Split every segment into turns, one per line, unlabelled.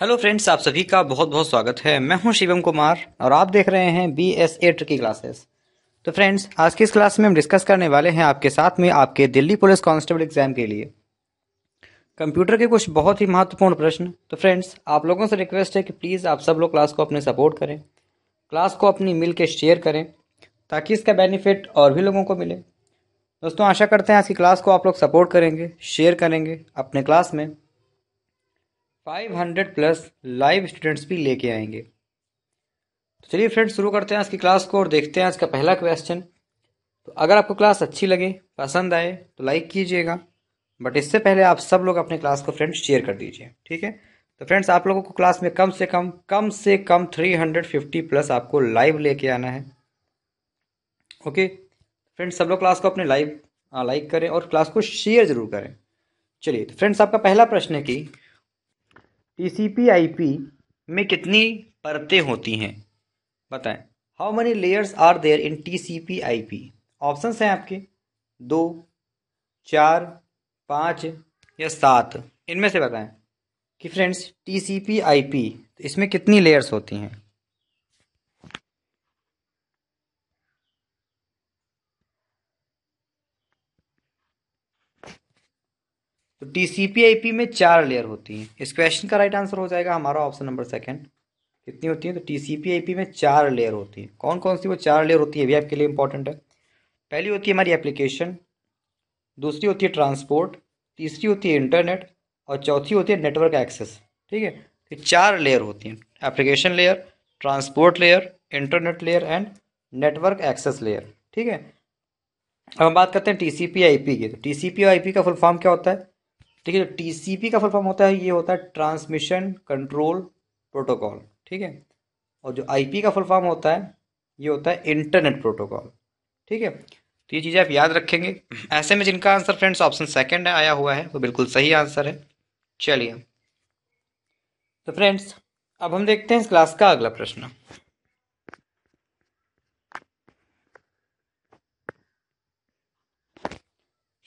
Hello friends आप सभी का बहुत बहुत स्वागत है मैं हूं शिवम कुमार और आप देख रहे हैं बी एस एट की क्लासेस तो फ्रेंड्स आज की इस क्लास में हम डिस्कस करने वाले हैं आपके साथ में आपके दिल्ली पुलिस कांस्टेबल एग्जाम के लिए कंप्यूटर के कुछ बहुत ही महत्वपूर्ण प्रश्न तो फ्रेंड्स आप लोगों से रिक्वेस्ट है कि प्लीज़ आप सब लोग क्लास को अपने सपोर्ट करें क्लास को अपनी मिल के शेयर करें ताकि इसका बेनिफिट और भी लोगों को मिले दोस्तों आशा करते हैं आज की क्लास को आप लोग सपोर्ट करेंगे शेयर करेंगे अपने क्लास में 500 प्लस लाइव स्टूडेंट्स भी लेके आएंगे तो चलिए फ्रेंड्स शुरू करते हैं आज की क्लास को और देखते हैं आज का पहला क्वेश्चन तो अगर आपको क्लास अच्छी लगे पसंद आए तो लाइक कीजिएगा बट इससे पहले आप सब लोग अपने क्लास को फ्रेंड्स शेयर कर दीजिए ठीक है तो फ्रेंड्स आप लोगों को क्लास में कम से कम कम से कम 350 प्लस आपको लाइव लेके आना है ओके फ्रेंड्स सब लोग क्लास को अपने लाइव लाइक करें और क्लास को शेयर जरूर करें चलिए तो फ्रेंड्स आपका पहला प्रश्न है कि टीसीपी/आईपी में कितनी परतें होती हैं बताएं how many layers are there in TCP IP options हैं आपके दो चार पाँच या सात इनमें से बताएं कि फ्रेंड्स टीसीपी/आईपी तो इसमें कितनी लेयर्स होती हैं तो टी में चार लेयर होती हैं इस क्वेश्चन का राइट आंसर हो जाएगा हमारा ऑप्शन नंबर सेकेंड कितनी होती है तो टी में चार लेयर होती है कौन कौन सी वो चार लेयर होती है भी आपके लिए इंपॉर्टेंट है पहली होती है हमारी एप्लीकेशन दूसरी होती है ट्रांसपोर्ट तीसरी होती है इंटरनेट और चौथी होती है नेटवर्क एक्सेस ठीक है तो चार लेयर होती हैं application layer transport layer internet layer and network access layer ठीक है अब हम बात करते हैं T C P I P की तो T C P I P का फुल फॉर्म क्या होता है ठीक है जो टीसीपी का फुल फॉर्म होता है ये होता है ट्रांसमिशन कंट्रोल प्रोटोकॉल ठीक है और जो आईपी का फुल फॉर्म होता है ये होता है इंटरनेट प्रोटोकॉल ठीक है तो ये चीज़ें आप याद रखेंगे ऐसे में जिनका आंसर फ्रेंड्स ऑप्शन सेकंड आया हुआ है वो तो बिल्कुल सही आंसर है चलिए तो फ्रेंड्स अब हम देखते हैं इस क्लास का अगला प्रश्न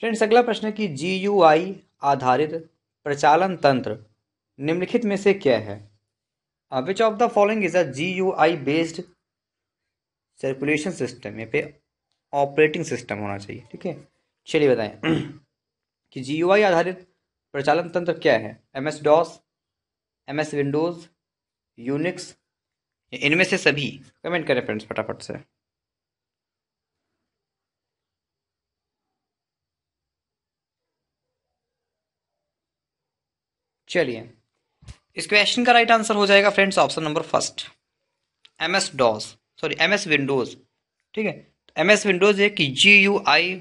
फ्रेंड्स अगला प्रश्न है कि जी यू आई आधारित प्रचालन तंत्र निम्नलिखित में से क्या है which of the following is a G U I based circulation system यहाँ पे ऑपरेटिंग सिस्टम होना चाहिए ठीक है चलिए बताएं कि जी यू आई आधारित प्रचालन तंत्र क्या है M S DOS M S Windows Unix इनमें से सभी कमेंट करें फ्रेंड्स फटाफट से चलिए इस क्वेश्चन का राइट आंसर हो जाएगा friends option number first M S DOS sorry M S Windows ठीक है एम एस विंडोज एक जी यू आई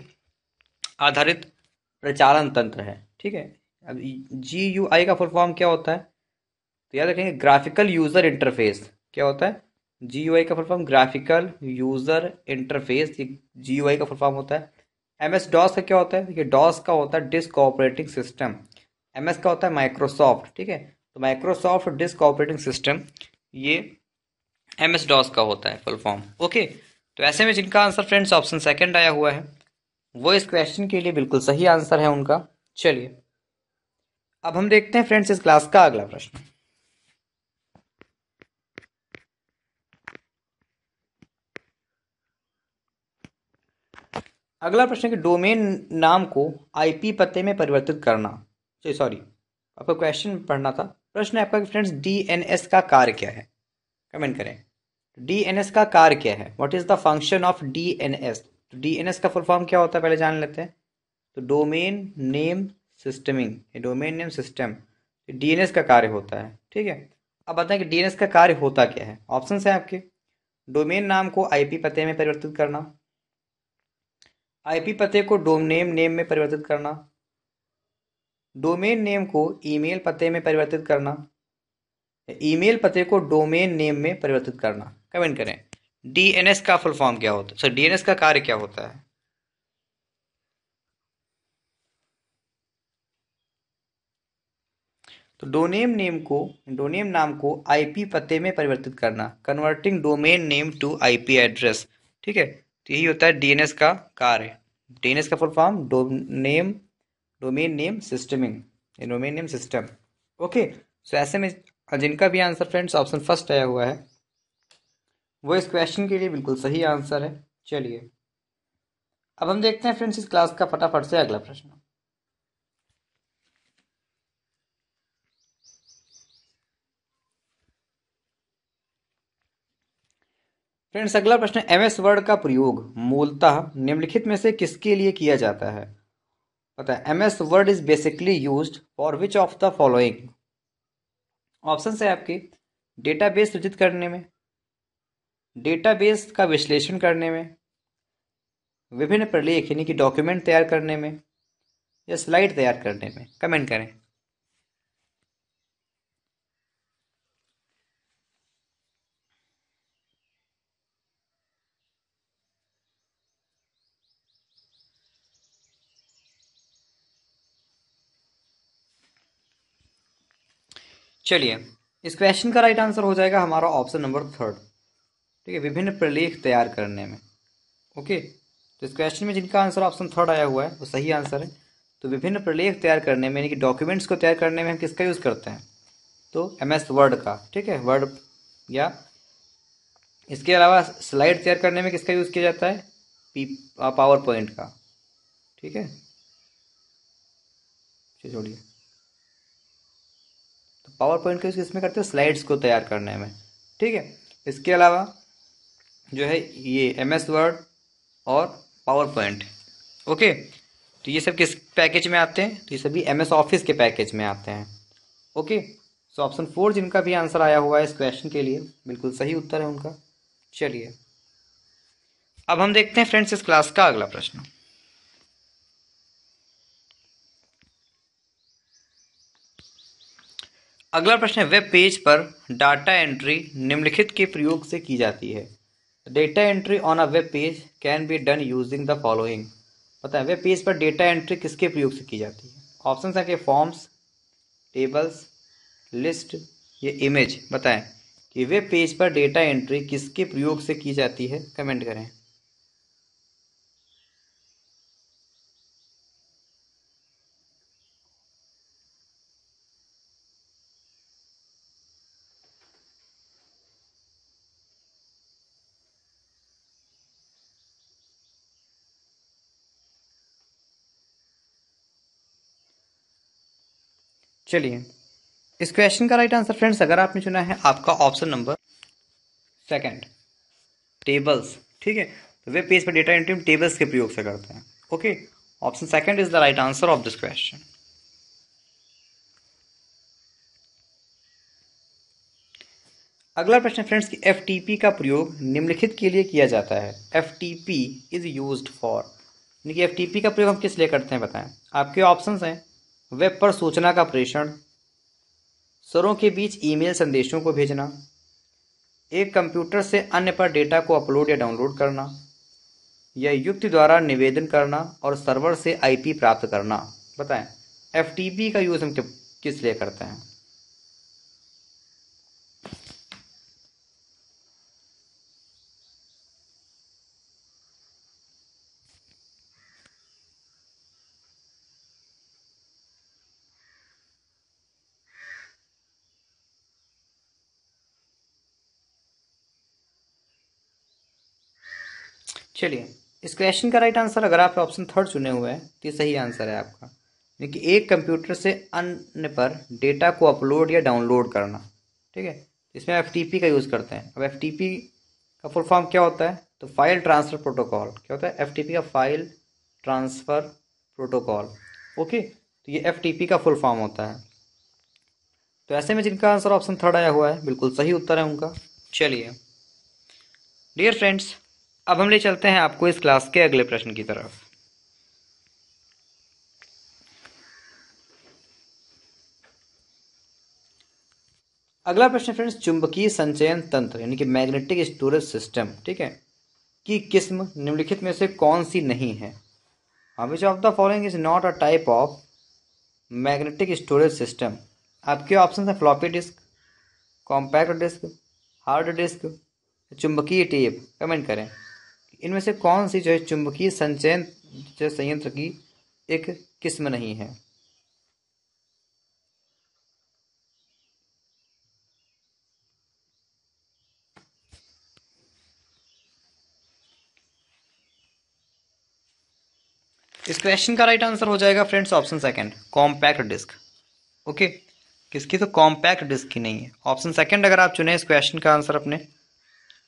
आधारित प्रचारण तंत्र है ठीक है अब जी यू आई का फुल फॉर्म क्या होता है तो याद रखेंगे ग्राफिकल यूजर इंटरफेस क्या होता है जी यू आई का full form graphical user interface ये जी यू आई का फुल फॉर्म होता है एम एस डॉस का क्या होता है ये डॉस का होता है डिस्क ऑपरेटिंग सिस्टम एम का होता है माइक्रोसॉफ्ट ठीक है तो माइक्रोसॉफ्ट डिस्क ऑपरेटिंग सिस्टम ये एम एस डॉस का होता है फुल फॉर्म ओके तो ऐसे में जिनका आंसर फ्रेंड्स ऑप्शन सेकंड आया हुआ है वो इस क्वेश्चन के लिए बिल्कुल सही आंसर है उनका चलिए अब हम देखते हैं फ्रेंड्स इस क्लास का अगला प्रश्न अगला प्रश्न है कि डोमेन नाम को आईपी पते में परिवर्तित करना सॉरी आपका क्वेश्चन पढ़ना था प्रश्न है आपका फ्रेंड्स डीएनएस का कार्य क्या है कमेंट करें डीएनएस का कार्य क्या है what is the function of DNS तो डीएनएस का फुल फॉर्म क्या होता है पहले जान लेते हैं तो domain name system domain name system DNS का कार्य होता है ठीक है अब बताएं कि डीएनएस का कार्य होता क्या है ऑप्शन है आपके डोमेन नाम को आईपी पते में परिवर्तित करना आईपी पते को डोमेन नेम में परिवर्तित करना डोमेन नेम को ईमेल पते में परिवर्तित करना ईमेल पते को डोमेन नेम में परिवर्तित करना कमेंट करें डीएनएस का फुल फॉर्म क्या होता है सर डीएनएस का कार्य क्या होता है तो डोनेम नेम को डोनेम नाम को आईपी पते में परिवर्तित करना converting domain name to IP address ठीक है तो यही होता है डीएनएस का कार्य डीएनएस का full form domain domain name system domain name system okay so ऐसे में जिनका भी आंसर फ्रेंड्स ऑप्शन फर्स्ट आया हुआ है वो इस क्वेश्चन के लिए बिल्कुल सही आंसर है चलिए अब हम देखते हैं फ्रेंड्स इस क्लास का फटाफट से अगला प्रश्न फ्रेंड्स अगला प्रश्न एमएस वर्ड का प्रयोग मूलतः निम्नलिखित में से किसके लिए किया जाता है पता है M S Word is basically use for which of the following option है आपके बेस सूचित करने में डेटा बेस का विश्लेषण करने में विभिन्न प्रलेख यानी कि डॉक्यूमेंट तैयार करने में या स्लाइड तैयार करने में कमेंट करें चलिए इस क्वेश्चन का राइट आंसर हो जाएगा हमारा ऑप्शन नंबर थर्ड ठीक है विभिन्न प्रलेख तैयार करने में ओके तो इस क्वेश्चन में जिनका आंसर ऑप्शन थर्ड आया हुआ है वो सही आंसर है तो विभिन्न प्रलेख तैयार करने में यानी कि डॉक्यूमेंट्स को तैयार करने में हम किसका यूज़ करते हैं तो एम एस वर्ड का ठीक है वर्ड या इसके अलावा स्लाइड तैयार करने में किसका यूज़ किया जाता है पी पावर पॉइंट का ठीक है छोड़िए पावर पॉइंट का इसमें किस में करते हो स्लाइड्स को तैयार करने में ठीक है इसके अलावा जो है ये एम एस वर्ड और पावर पॉइंट ओके तो ये सब किस पैकेज में आते हैं तो ये सभी एम एस ऑफिस के पैकेज में आते हैं ओके सो ऑप्शन फोर जिनका भी आंसर आया हुआ है इस क्वेश्चन के लिए बिल्कुल सही उत्तर है उनका चलिए अब हम देखते हैं फ्रेंड्स इस क्लास का अगला प्रश्न अगला प्रश्न है वेब पेज पर डाटा एंट्री निम्नलिखित के प्रयोग से की जाती है data entry on a web page can be done using the following पता है वेब पेज पर डेटा एंट्री किसके प्रयोग से की जाती है ऑप्शन है कि फॉर्म्स टेबल्स लिस्ट या इमेज बताएं कि वेब पेज पर डेटा एंट्री किसके प्रयोग से की जाती है कमेंट करें चलिए इस क्वेश्चन का राइट आंसर फ्रेंड्स अगर आपने चुना है आपका ऑप्शन नंबर सेकंड टेबल्स ठीक है तो वेब पेज पर डेटा एंट्री टेबल्स के प्रयोग से करते हैं okay option second is the right answer of this question अगला प्रश्न फ्रेंड्स कि एफ का प्रयोग निम्नलिखित के लिए किया जाता है एफ इज यूज फॉर यानी कि एफ का प्रयोग हम किस लिए करते हैं बताएं आपके ऑप्शंस हैं वेब पर सूचना का प्रेषण सरों के बीच ईमेल संदेशों को भेजना एक कंप्यूटर से अन्य पर डेटा को अपलोड या डाउनलोड करना या युक्ति द्वारा निवेदन करना और सर्वर से आईपी प्राप्त करना बताएं एफटीपी का यूज़ हम किस लिए करते हैं चलिए इस क्वेश्चन का राइट आंसर अगर आप ऑप्शन थर्ड चुने हुए हैं तो ये सही आंसर है आपका यानी कि एक कंप्यूटर से अन्य पर डेटा को अपलोड या डाउनलोड करना ठीक है इसमें एफ का यूज़ करते हैं अब एफ का फुल फॉर्म क्या होता है तो फाइल ट्रांसफ़र प्रोटोकॉल क्या होता है एफ का फाइल ट्रांसफ़र प्रोटोकॉल ओके तो ये एफ का फुल फॉर्म होता है तो ऐसे में जिनका आंसर ऑप्शन थर्ड आया हुआ है बिल्कुल सही उत्तर है उनका चलिए डियर फ्रेंड्स अब हम ले चलते हैं आपको इस क्लास के अगले प्रश्न की तरफ अगला प्रश्न फ्रेंड्स चुंबकीय संचयन तंत्र यानी कि मैग्नेटिक स्टोरेज सिस्टम ठीक है की किस्म निम्नलिखित में से कौन सी नहीं है which of the following is not a type of magnetic storage system आपके ऑप्शन है floppy disk compact disk hard disk चुंबकीय टेप कमेंट करें इनमें से कौन सी जो है चुंबकीय संचयन जो संयंत्र की एक किस्म नहीं है इस क्वेश्चन का राइट आंसर हो जाएगा friends option second compact disk okay किसकी तो कॉम्पैक्ट डिस्क की नहीं है ऑप्शन सेकंड अगर आप चुने इस क्वेश्चन का आंसर अपने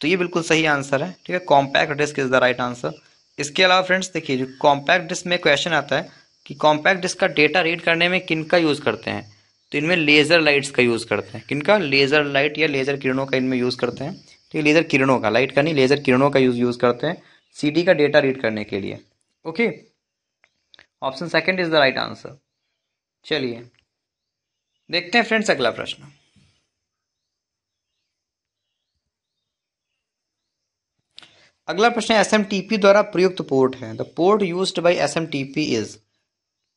तो ये बिल्कुल सही आंसर है ठीक है compact disk is the right answer इसके अलावा फ्रेंड्स देखिए जो कॉम्पैक्ट डिस्क में क्वेश्चन आता है कि कॉम्पैक्ट डिस्क का डेटा रीड करने में किन का यूज़ करते हैं तो इनमें लेज़र लाइट्स का यूज़ करते हैं किनका लेज़र लाइट या लेज़र किरणों का इनमें यूज़ करते हैं ठीक है लेज़र किरणों का लाइट का नहीं लेज़र किरणों का यूज़ यूज़ करते हैं सी का डेटा रीड करने के लिए okay option second is the right answer चलिए देखते हैं फ्रेंड्स अगला प्रश्न अगला प्रश्न है एसएमटीपी द्वारा प्रयुक्त पोर्ट है the port use by SMTP is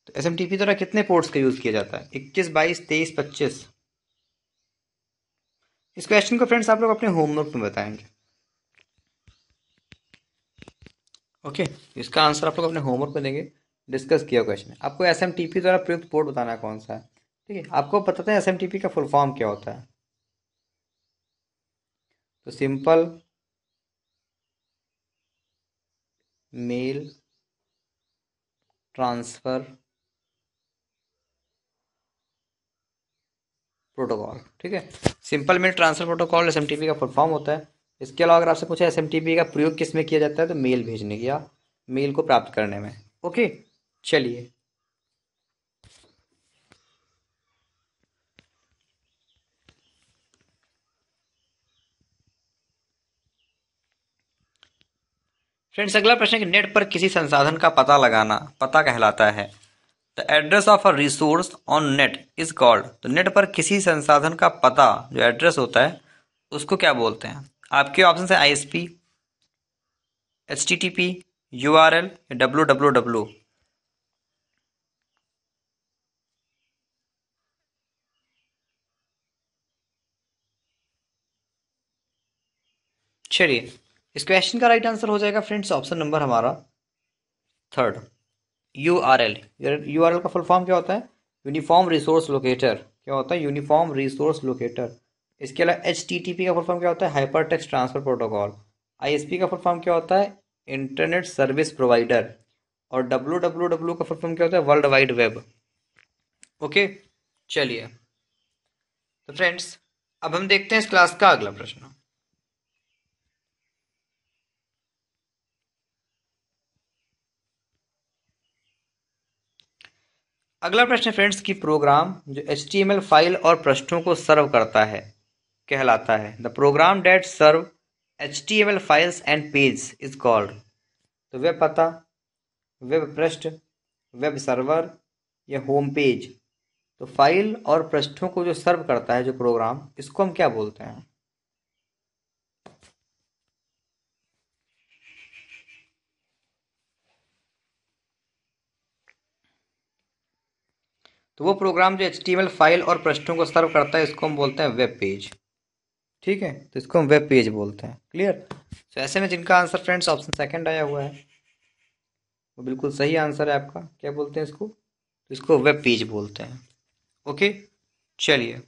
तो एसएमटीपी द्वारा कितने पोर्ट्स का यूज किया जाता है इक्कीस बाईस तेईस पच्चीस इस क्वेश्चन को फ्रेंड्स आप लोग अपने होमवर्क में बताएंगे ओके okay, इसका आंसर आप लोग अपने होमवर्क में देंगे डिस्कस किया क्वेश्चन आपको एस द्वारा प्रयुक्त पोर्ट बताना कौन सा है ठीक है आपको बताते हैं एस का फुल फॉर्म क्या होता है तो सिंपल मेल ट्रांसफ़र प्रोटोकॉल ठीक है simple mail transfer protocol S का फुल फॉर्म होता है इसके अलावा अगर आपसे पूछा एस का प्रयोग किस में किया जाता है तो मेल भेजने या मेल को प्राप्त करने में ओके चलिए फ्रेंड्स अगला प्रश्न है कि नेट पर किसी संसाधन का पता लगाना पता कहलाता है the address of a resource on net is called तो नेट पर किसी संसाधन का पता जो एड्रेस होता है उसको क्या बोलते हैं आपके ऑप्शन है I S P H T T P U R L W W W चलिए इस क्वेश्चन का राइट आंसर हो जाएगा फ्रेंड्स ऑप्शन नंबर हमारा third U R L U R L का फुल फॉर्म क्या होता है यूनिफॉर्म रिसोर्स लोकेटर क्या होता है यूनिफॉर्म रिसोर्स लोकेटर इसके अलावा एच टी टी पी का फुल फॉर्म क्या होता है hyper text transfer protocol I S P का फुल फॉर्म क्या होता है इंटरनेट सर्विस प्रोवाइडर और डब्लू डब्लू डब्लू का फुल फॉर्म क्या होता है वर्ल्ड वाइड वेब ओके चलिए तो फ्रेंड्स अब हम देखते हैं इस क्लास का अगला प्रश्न अगला प्रश्न फ्रेंड्स की प्रोग्राम जो एच फाइल और पृष्ठों को सर्व करता है कहलाता है the program that serve H T M L files and page is called तो वेब पता वेब पृष्ठ वेब सर्वर या होम पेज तो फाइल और पृष्ठों को जो सर्व करता है जो प्रोग्राम इसको हम क्या बोलते हैं तो वो प्रोग्राम जो एच फाइल और पृष्ठों को सर्व करता है इसको हम बोलते हैं वेब पेज ठीक है तो इसको हम वेब पेज बोलते हैं क्लियर तो ऐसे में जिनका आंसर फ्रेंड्स ऑप्शन सेकंड आया हुआ है वो बिल्कुल सही आंसर है आपका क्या बोलते हैं इसको तो इसको वेब पेज बोलते हैं ओके चलिए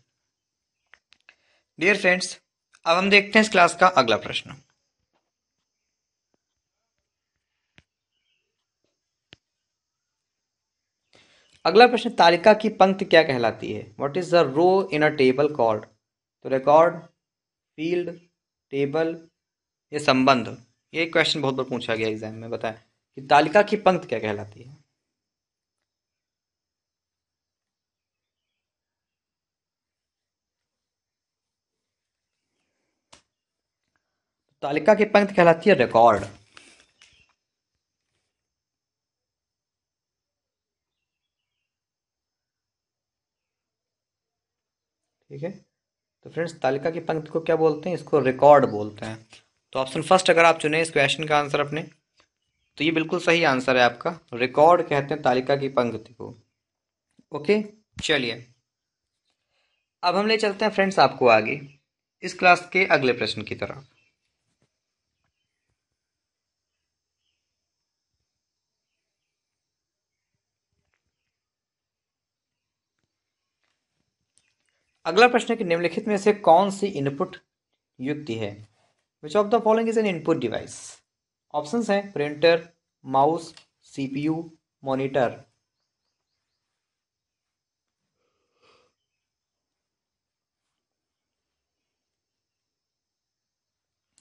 डियर फ्रेंड्स अब हम देखते हैं इस क्लास का अगला प्रश्न अगला प्रश्न तालिका की पंक्ति क्या कहलाती है what is the row in a table called तो रिकॉर्ड फील्ड टेबल ये संबंध ये क्वेश्चन बहुत बार पूछा गया एग्जाम में बताएं कि तालिका की पंक्ति क्या कहलाती है तालिका की पंक्ति कहलाती है रिकॉर्ड ठीक है तो फ्रेंड्स तालिका की पंक्ति को क्या बोलते हैं इसको रिकॉर्ड बोलते हैं तो ऑप्शन फर्स्ट अगर आप चुने इस क्वेश्चन का आंसर अपने तो ये बिल्कुल सही आंसर है आपका रिकॉर्ड कहते हैं तालिका की पंक्ति को ओके चलिए अब हम ले चलते हैं फ्रेंड्स आपको आगे इस क्लास के अगले प्रश्न की तरफ अगला प्रश्न है कि निम्नलिखित में से कौन सी इनपुट युक्ति है which of the following is an input device options हैं प्रिंटर माउस सीपीयू मॉनिटर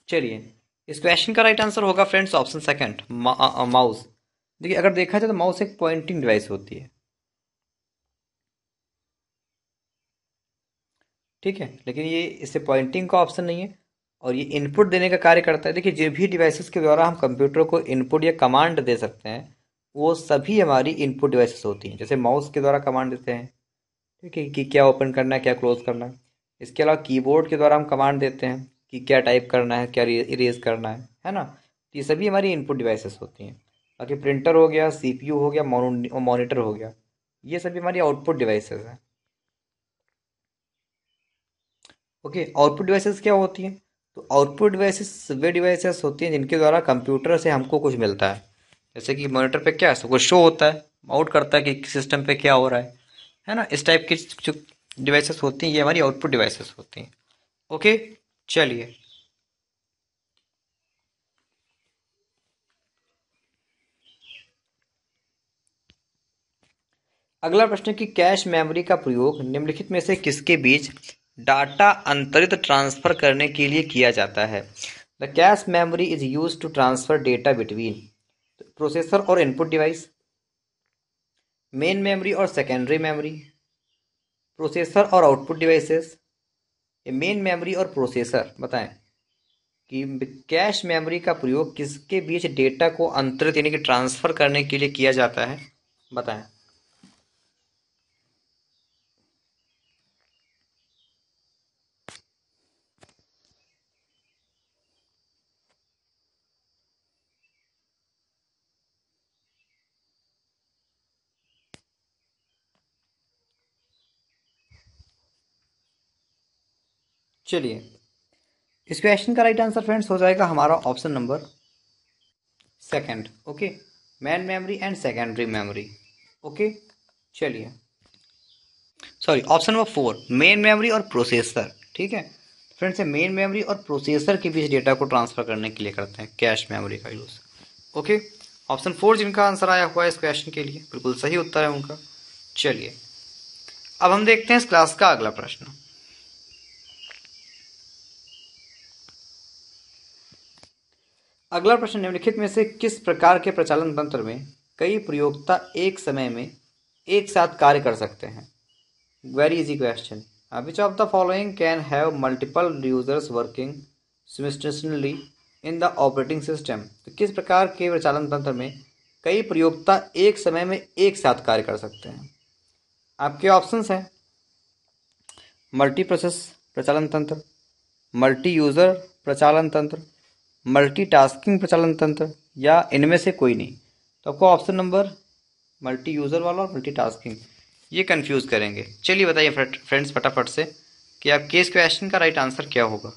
चलिए इस क्वेश्चन का राइट आंसर होगा फ्रेंड्स ऑप्शन सेकंड माउस देखिए अगर देखा जाए तो माउस एक पॉइंटिंग डिवाइस होती है ठीक है लेकिन ये इससे पॉइंटिंग का ऑप्शन नहीं है और ये इनपुट देने का कार्य करता है देखिए जो भी डिवाइसेस के द्वारा हम कंप्यूटर को इनपुट या कमांड दे सकते हैं वो सभी हमारी इनपुट डिवाइसेस होती हैं जैसे माउस के द्वारा कमांड देते हैं ठीक है कि क्या ओपन करना है क्या क्लोज करना है इसके अलावा कीबोर्ड के द्वारा हम कमांड देते हैं कि क्या टाइप करना है क्या इरेज करना है है ना तो ये सभी हमारी इनपुट डिवाइसेस होती हैं बाकी प्रिंटर हो गया सी हो गया मोनिटर हो गया ये सभी हमारी आउटपुट डिवाइसेज हैं ओके आउटपुट डिवाइसेस क्या होती हैं तो आउटपुट डिवाइसेस वे डिवाइसेस होती हैं जिनके द्वारा कंप्यूटर से हमको कुछ मिलता है जैसे कि मॉनिटर पे क्या है कुछ शो होता है आउट करता है कि सिस्टम पे क्या हो रहा है है ना इस टाइप की जो डिवाइसेस होती हैं ये हमारी आउटपुट डिवाइसेस होती हैं ओके चलिए अगला प्रश्न कि कैश मेमोरी का प्रयोग निम्नलिखित में से किसके बीच डाटा अंतरित ट्रांसफर करने के लिए किया जाता है the cache memory is use to transfer data between processor और इनपुट डिवाइस मेन मेमोरी और सेकेंडरी मेमोरी प्रोसेसर और आउटपुट डिवाइसेस ये मेन मेमोरी और प्रोसेसर बताएं कि कैश मेमोरी का प्रयोग किसके बीच डेटा को अंतरित यानी कि ट्रांसफ़र करने के लिए किया जाता है बताएं चलिए इस क्वेश्चन का राइट आंसर फ्रेंड्स हो जाएगा हमारा option number second okay main memory and secondary memory okay चलिए sorry option number four main memory और प्रोसेसर ठीक है फ्रेंड्स ये मेन मेमोरी और प्रोसेसर के बीच डेटा को ट्रांसफर करने के लिए करते हैं कैश मेमोरी का यूज़ ओके ऑप्शन फोर जिनका आंसर आया हुआ है इस क्वेश्चन के लिए बिल्कुल सही उत्तर है उनका चलिए अब हम देखते हैं इस क्लास का अगला प्रश्न अगला प्रश्न निम्नलिखित में से किस प्रकार के प्रचालन तंत्र में कई प्रयोगता एक समय में एक साथ कार्य कर सकते हैं very easy question which of the following can have multiple users working simultaneously in the operating system तो किस प्रकार के प्रचालन तंत्र में कई प्रयोगता एक समय में एक साथ कार्य कर सकते हैं आपके ऑप्शंस हैं मल्टी प्रोसेस प्रचालन तंत्र मल्टी यूज़र प्रचालन तंत्र मल्टीटास्किंग प्रचालन तंत्र या इनमें से कोई नहीं तो आपको ऑप्शन नंबर मल्टी यूज़र वाला और मल्टीटास्किंग ये कंफ्यूज करेंगे चलिए बताइए फ्रेंड्स फटाफट से कि आप केस क्वेश्चन का राइट आंसर क्या होगा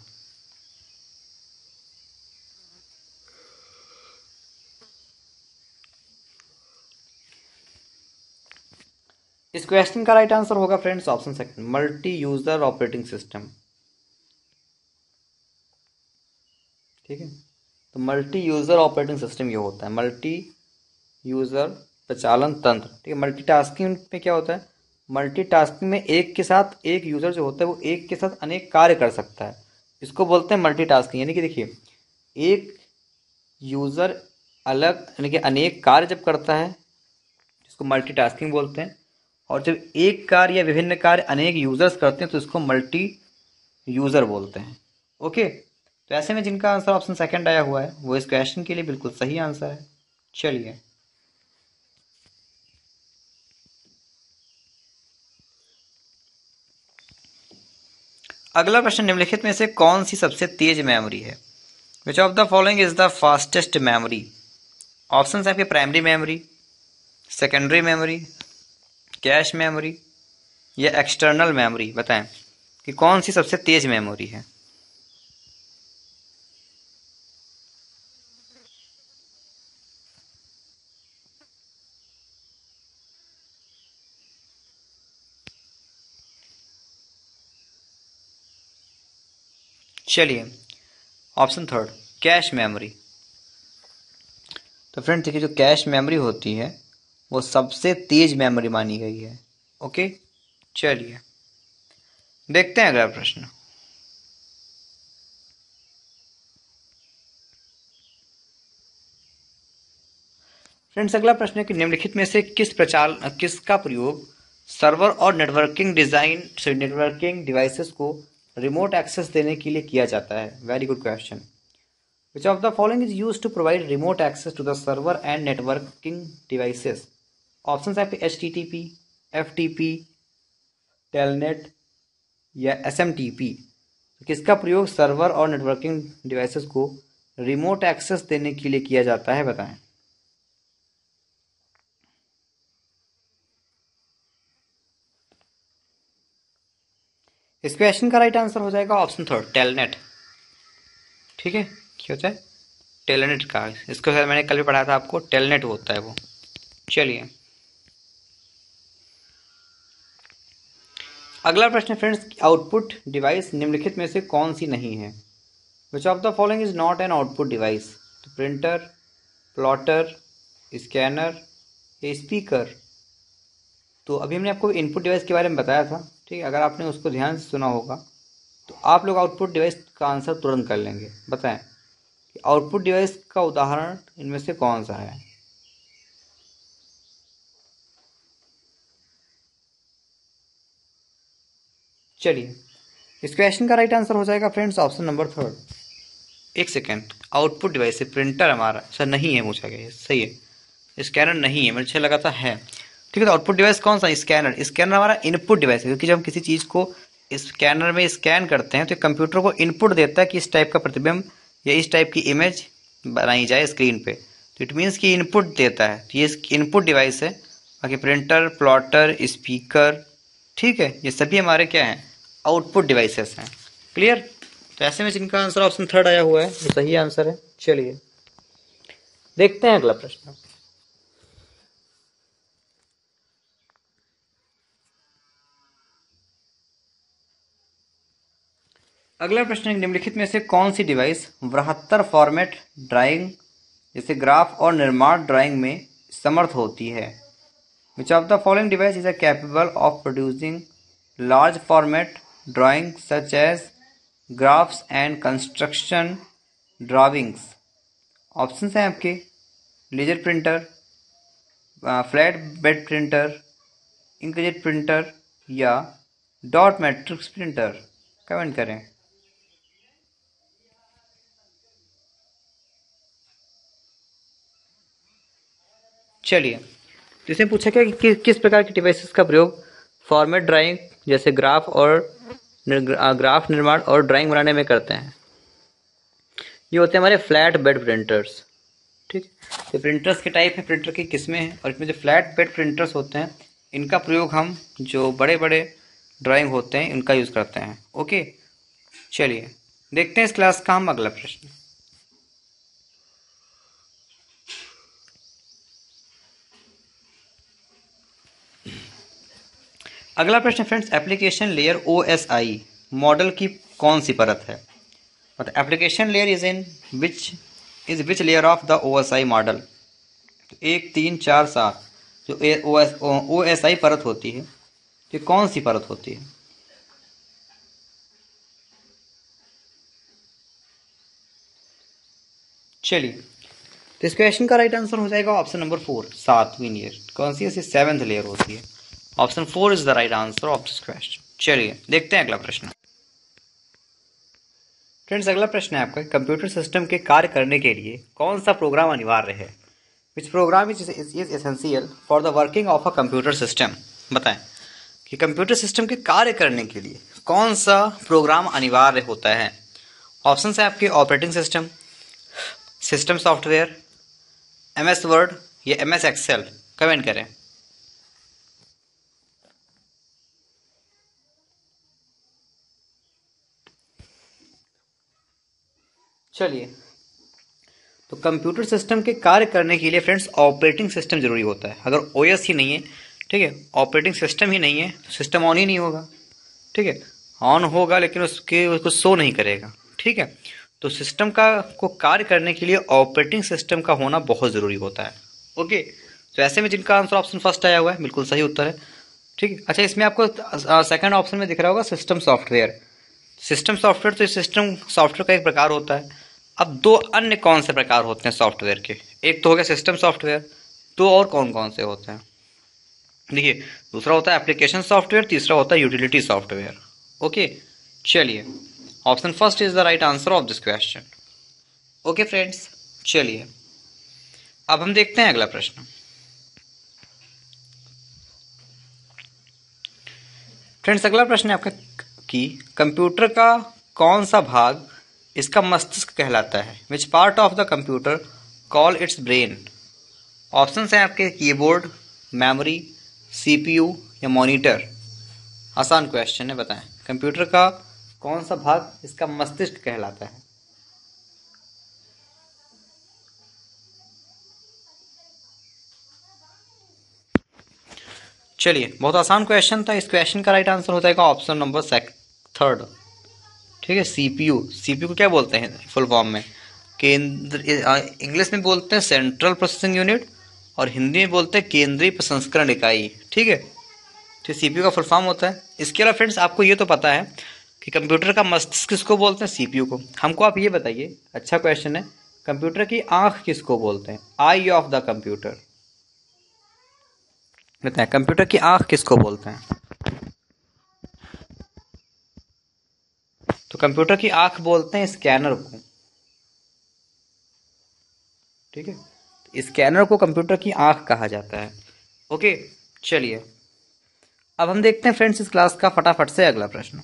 इस क्वेश्चन का राइट आंसर होगा friends option second multi user operating system ठीक है तो मल्टी यूज़र ऑपरेटिंग सिस्टम ये होता है मल्टी यूज़र प्रचालन तंत्र ठीक है मल्टी टास्किंग में क्या होता है मल्टी टास्किंग में एक के साथ एक यूज़र जो होता है वो एक के साथ अनेक कार्य कर सकता है इसको बोलते हैं मल्टी टास्किंग यानी कि देखिए एक यूज़र अलग यानी कि अनेक कार्य जब करता है इसको टास्किंग बोलते हैं और जब एक कार्य या विभिन्न कार्य अनेक यूज़र्स करते हैं तो इसको मल्टी यूज़र बोलते हैं ओके तो ऐसे में जिनका आंसर ऑप्शन सेकंड आया हुआ है वो इस क्वेश्चन के लिए बिल्कुल सही आंसर है चलिए अगला प्रश्न निम्नलिखित में से कौन सी सबसे तेज मेमोरी है which of the following is the fastest memory option है आपके primary memory secondary memory cache memory या एक्सटर्नल मेमोरी बताएं कि कौन सी सबसे तेज मेमोरी है चलिए ऑप्शन थर्ड कैश मेमोरी तो फ्रेंड देखिए जो कैश मेमोरी होती है वो सबसे तेज मेमोरी मानी गई है ओके चलिए देखते हैं अगला प्रश्न फ्रेंड्स अगला प्रश्न है कि निम्नलिखित में से किस प्रचार किसका प्रयोग सर्वर और नेटवर्किंग डिजाइन नेटवर्किंग डिवाइसेस को रिमोट एक्सेस देने के लिए किया जाता है very good question which of the following is use to provide remote access to the server and networking devices option है H T T P F T P telnet या S M T P किसका प्रयोग server और networking devices को remote access देने के लिए किया जाता है बताएं इस क्वेश्चन का राइट आंसर हो जाएगा ऑप्शन थर्ड टेलनेट ठीक है क्या होता है टेलनेट का इसको मैंने कल भी पढ़ाया था आपको टेलनेट होता है वो चलिए अगला प्रश्न फ्रेंड्स आउटपुट डिवाइस निम्नलिखित में से कौन सी नहीं है which of the following is not an output device तो प्रिंटर प्लॉटर स्कैनर स्पीकर तो अभी हमने आपको इनपुट डिवाइस के बारे में बताया था ठीक है अगर आपने उसको ध्यान से सुना होगा तो आप लोग आउटपुट डिवाइस का आंसर तुरंत कर लेंगे बताएं कि आउटपुट डिवाइस का उदाहरण इनमें से कौन सा है चलिए इस क्वेश्चन का राइट आंसर हो जाएगा फ्रेंड्स ऑप्शन नंबर थर्ड एक सेकेंड आउटपुट डिवाइस है प्रिंटर हमारा सर नहीं है पूछा गया सही है स्कैनर नहीं है मुझे अच्छा लगा था है ठीक है तो आउटपुट डिवाइस कौन सा स्कैनर स्कैनर हमारा इनपुट डिवाइस है क्योंकि जब हम किसी चीज़ को स्कैनर में स्कैन करते हैं तो कंप्यूटर को इनपुट देता है कि इस टाइप का प्रतिबिंब या इस टाइप की इमेज बनाई जाए स्क्रीन पे तो इट मीन्स कि इनपुट देता है तो ये इनपुट डिवाइस है बाकी प्रिंटर प्लॉटर स्पीकर ठीक है ये सभी हमारे क्या हैं आउटपुट डिवाइसेस हैं क्लियर तो ऐसे में जिनका आंसर ऑप्शन थर्ड आया हुआ है सही आंसर है चलिए देखते हैं अगला प्रश्न अगला प्रश्न निम्नलिखित में से कौन सी डिवाइस बहत्तर फॉर्मेट ड्राइंग जैसे ग्राफ और निर्माण ड्राइंग में समर्थ होती है which of the following device is a capable of producing large format drawing such as graphs and construction drawings option हैं आपके laser printer flat bed printer inkjet printer या डॉट मैट्रिक्स प्रिंटर कमेंट करें चलिए तो पूछा गया कि, किस प्रकार के डिवाइसेस का प्रयोग फॉर्मेट ड्राइंग जैसे ग्राफ और ग्राफ निर्माण और ड्राइंग बनाने में करते हैं ये होते हैं हमारे फ्लैट बेड प्रिंटर्स ठीक तो प्रिंटर्स के टाइप है प्रिंटर की किस्में हैं और इसमें जो फ्लैट बेड प्रिंटर्स होते हैं इनका प्रयोग हम जो बड़े बड़े ड्राइंग होते हैं इनका यूज़ करते हैं ओके चलिए देखते हैं इस क्लास का हम अगला प्रश्न अगला प्रश्न friends application layer O S I model की कौन सी परत है application layer is in which is which layer of the O S I model एक तीन चार सात जो ओ एस आई परत होती है ये कौन सी परत होती है चलिए तो इस क्वेश्चन का राइट आंसर हो जाएगा ऑप्शन नंबर फोर सातवीं लेयर कौन सी ऐसी सेवेंथ लेयर होती है option four is the right answer of this question चलिए देखते हैं अगला प्रश्न फ्रेंड्स अगला प्रश्न है आपका कंप्यूटर सिस्टम के कार्य करने के लिए कौन सा प्रोग्राम अनिवार्य है which program is is essential for the working of a computer system बताएं कि कंप्यूटर सिस्टम के कार्य करने के लिए कौन सा प्रोग्राम अनिवार्य होता है ऑप्शन है आपके operating system system software M S Word या एम एस एक्सेल कमेंट करें चलिए तो कंप्यूटर सिस्टम के कार्य करने के लिए फ्रेंड्स ऑपरेटिंग सिस्टम ज़रूरी होता है अगर ओ ही नहीं है ठीक है ऑपरेटिंग सिस्टम ही नहीं है तो सिस्टम ऑन ही नहीं होगा ठीक है ऑन होगा लेकिन उसके उसको शो नहीं करेगा ठीक है तो सिस्टम का को कार्य करने के लिए ऑपरेटिंग सिस्टम का होना बहुत ज़रूरी होता है ओके तो ऐसे में जिनका आंसर ऑप्शन फर्स्ट आया हुआ है बिल्कुल सही उत्तर है ठीक है अच्छा इसमें आपको सेकंड ऑप्शन में दिख रहा होगा सिस्टम सॉफ्टवेयर सिस्टम सॉफ्टवेयर तो सिस्टम सॉफ्टवेयर का एक प्रकार होता है अब दो अन्य कौन से प्रकार होते हैं सॉफ्टवेयर के एक तो हो गया सिस्टम सॉफ्टवेयर दो तो और कौन कौन से होते हैं देखिए दूसरा होता है एप्लीकेशन सॉफ्टवेयर तीसरा होता है यूटिलिटी सॉफ्टवेयर ओके चलिए option first is the right answer of this question okay friends चलिए अब हम देखते हैं अगला प्रश्न फ्रेंड्स अगला प्रश्न है आपका कि कंप्यूटर का कौन सा भाग इसका मस्तिष्क कहलाता है which part of the computer call its brain option हैं आपके कीबोर्ड मेमोरी सीपीयू या मॉनिटर आसान क्वेश्चन है बताएं कंप्यूटर का कौन सा भाग इसका मस्तिष्क कहलाता है चलिए बहुत आसान क्वेश्चन था इस क्वेश्चन का राइट आंसर हो जाएगा ऑप्शन नंबर थर्ड ठीक है सीपीयू सीपीयू को क्या बोलते हैं फुल फॉर्म में केंद्र इंग्लिश में बोलते हैं सेंट्रल प्रोसेसिंग यूनिट और हिंदी में बोलते हैं केंद्रीय प्रसंस्करण इकाई ठीक है तो सीपीयू का फुल फॉर्म होता है इसके अलावा फ्रेंड्स आपको ये तो पता है कि कंप्यूटर का मस्तिष्क किसको बोलते हैं सीपीयू को हमको आप ये बताइए अच्छा क्वेश्चन है कंप्यूटर की आंख किसको बोलते हैं आई ऑफ द कंप्यूटर बताएं कंप्यूटर की आंख किसको बोलते हैं तो कंप्यूटर की आंख बोलते हैं स्कैनर को ठीक है तो स्कैनर को कंप्यूटर की आंख कहा जाता है ओके चलिए अब हम देखते हैं फ्रेंड्स इस क्लास का फटाफट से अगला प्रश्न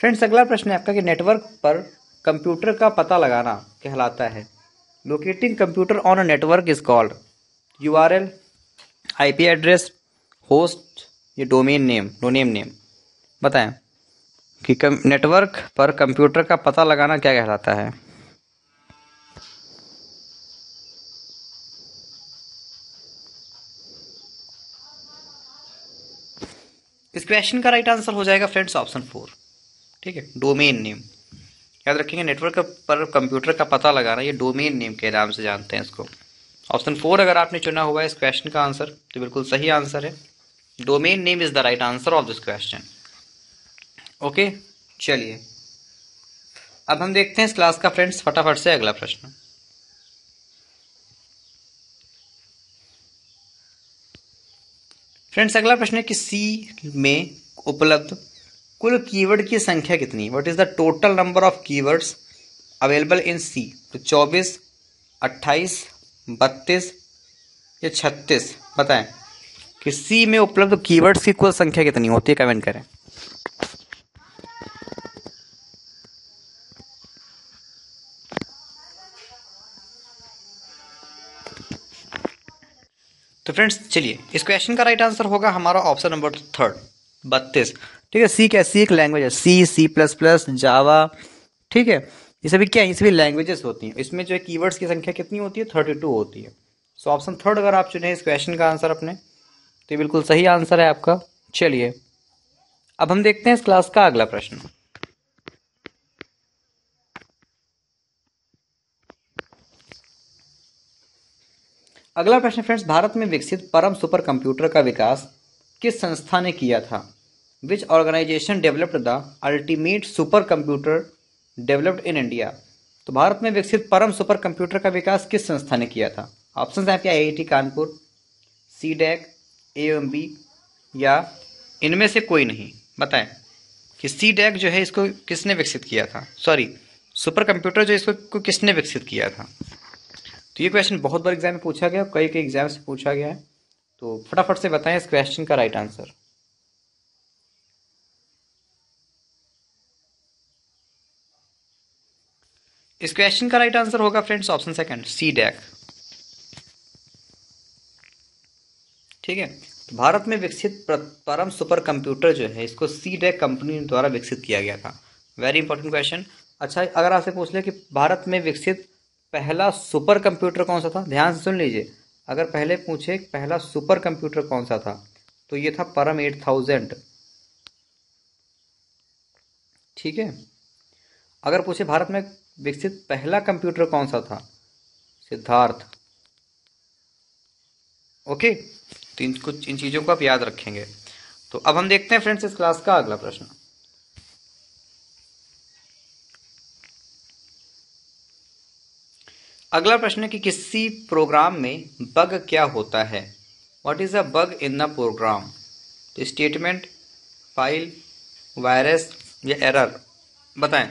फ्रेंड्स अगला प्रश्न है आपका कि नेटवर्क पर कंप्यूटर का पता लगाना कहलाता है locating computer on a network is called U R L IP address host ये डोमेन नेम डोनेम नेम बताएं कि नेटवर्क पर कंप्यूटर का पता लगाना क्या कहलाता है इस क्वेश्चन का राइट आंसर हो जाएगा फ्रेंड्स ऑप्शन फोर ठीक है डोमेन नेम याद रखेंगे नेटवर्क पर कंप्यूटर का पता लगाना ये डोमेन नेम के नाम से जानते हैं इसको ऑप्शन फोर अगर आपने चुना हुआ है इस क्वेश्चन का आंसर तो बिल्कुल सही आंसर है domain name is the right answer of this question okay चलिए अब हम देखते हैं इस क्लास का फ्रेंड्स फटाफट से अगला प्रश्न फ्रेंड्स अगला प्रश्न है कि सी में उपलब्ध कुल कीवर्ड की संख्या कितनी what is the total number of keywords available in C तो 24, 28, बत्तीस या छत्तीस बताएं किसी में उपलब्ध कीवर्ड्स की कुल संख्या कितनी होती है कमेंट करें तो फ्रेंड्स चलिए इस क्वेश्चन का राइट आंसर होगा हमारा ऑप्शन नंबर थर्ड बत्तीस ठीक है सी कैसी एक लैंग्वेज है सी सी प्लस प्लस जावा ठीक है ये सभी क्या है ये सभी लैंग्वेजेस होती हैं इसमें जो है कीवर्ड्स की संख्या कितनी होती है थर्टी टू होती है सो ऑप्शन थर्ड अगर आप चुने इस क्वेश्चन का आंसर अपने तो ये बिल्कुल सही आंसर है आपका चलिए अब हम देखते हैं इस क्लास का अगला प्रश्न अगला प्रश्न फ्रेंड्स भारत में विकसित परम सुपर कंप्यूटर का विकास किस संस्था ने किया था which organization developed the ultimate super computer developed in India तो भारत में विकसित परम सुपर कंप्यूटर का विकास किस संस्था ने किया था ऑप्शन है आपके आई कानपुर सी डैक ए या इनमें से कोई नहीं बताएं कि सी डैक जो है इसको किसने विकसित किया था सॉरी सुपर कंप्यूटर जो इसको को किसने विकसित किया था तो ये क्वेश्चन बहुत बार एग्जाम में पूछा गया कई कई एग्जाम से पूछा गया है तो फटाफट से बताएं इस क्वेश्चन का राइट आंसर इस क्वेश्चन का राइट आंसर होगा friends option second C DAC ठीक है तो भारत में विकसित परम सुपर कंप्यूटर जो है इसको सी डैक कंपनी द्वारा विकसित किया गया था वेरी इंपॉर्टेंट क्वेश्चन अच्छा अगर आपसे पूछ ले कि भारत में विकसित पहला सुपर कंप्यूटर कौन सा था ध्यान से सुन लीजिए अगर पहले पूछे पहला सुपर कंप्यूटर कौन सा था तो ये था परम एट थाउजेंड ठीक है अगर पूछे भारत में विकसित पहला कंप्यूटर कौन सा था सिद्धार्थ ओके तो इन कुछ इन चीज़ों को आप याद रखेंगे तो अब हम देखते हैं फ्रेंड्स इस क्लास का अगला प्रश्न अगला प्रश्न है कि किसी प्रोग्राम में बग क्या होता है what is a bug in the program statement file virus या एरर बताएं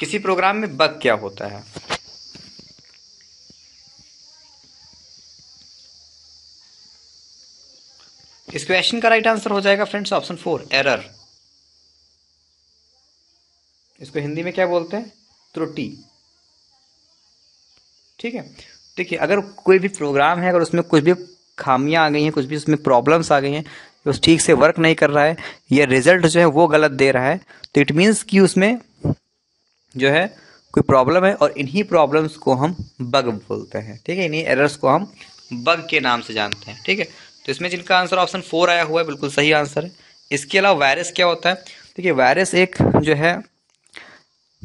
किसी प्रोग्राम में बग क्या होता है इस क्वेश्चन का राइट आंसर हो जाएगा फ्रेंड्स ऑप्शन फोर एरर इसको हिंदी में क्या बोलते हैं त्रुटि ठीक है देखिए अगर कोई भी प्रोग्राम है अगर उसमें कुछ भी खामियां आ गई हैं कुछ भी उसमें प्रॉब्लम्स आ गई हैं उस ठीक से वर्क नहीं कर रहा है या रिजल्ट जो है वो गलत दे रहा है तो इट मीन्स कि उसमें जो है कोई प्रॉब्लम है और इन्हीं प्रॉब्लम्स को हम बग बोलते हैं ठीक है इन्हीं एरर्स को हम बग के नाम से जानते हैं ठीक है तो इसमें जिनका आंसर ऑप्शन फोर आया हुआ है बिल्कुल सही आंसर है इसके अलावा वायरस क्या होता है देखिए वायरस एक जो है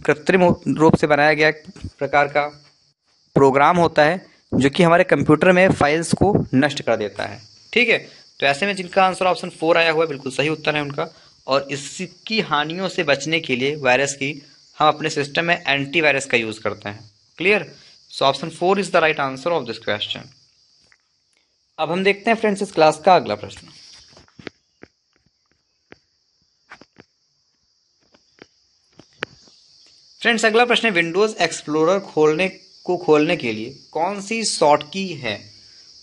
कृत्रिम रूप से बनाया गया एक प्रकार का प्रोग्राम होता है जो कि हमारे कंप्यूटर में फाइल्स को नष्ट कर देता है ठीक है तो ऐसे में जिनका आंसर ऑप्शन फोर आया हुआ है बिल्कुल सही उत्तर है उनका और इसकी हानियों से बचने के लिए वायरस की हम अपने सिस्टम में एंटीवायरस का यूज़ करते हैं clear so option four is the right answer of this question अब हम देखते हैं फ्रेंड्स इस क्लास का अगला प्रश्न फ्रेंड्स अगला प्रश्न है विंडोज एक्सप्लोरर खोलने को खोलने के लिए कौन सी शॉर्ट की है